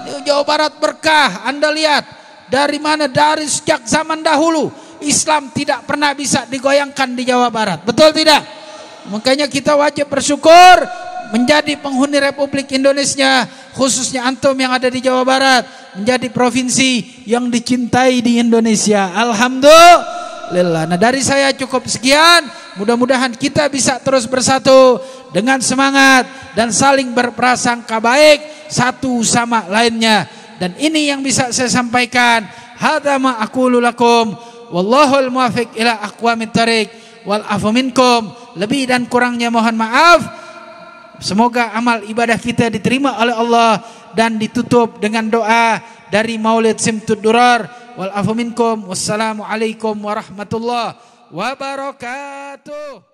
Ini Jawa Barat berkah. Anda lihat dari mana? Dari sejak zaman dahulu Islam tidak pernah bisa digoyangkan di Jawa Barat. Betul tidak? Makanya kita wajib bersyukur menjadi penghuni Republik Indonesia, khususnya antum yang ada di Jawa Barat, menjadi provinsi yang dicintai di Indonesia. Alhamdulillah. Nah, dari saya cukup sekian. Mudah-mudahan kita bisa terus bersatu dengan semangat dan saling berprasangka baik satu sama lainnya. Dan ini yang bisa saya sampaikan. Hadama aku lulakum Wallahu al-muwaffiq ila aqwamit tariq wal afu minkum. Lebih dan kurangnya mohon maaf. Semoga amal ibadah kita diterima oleh Allah dan ditutup dengan doa dari Maulid Simtud Durar. Wal afu minkum. Wassalamualaikum warahmatullahi wabarakatuh.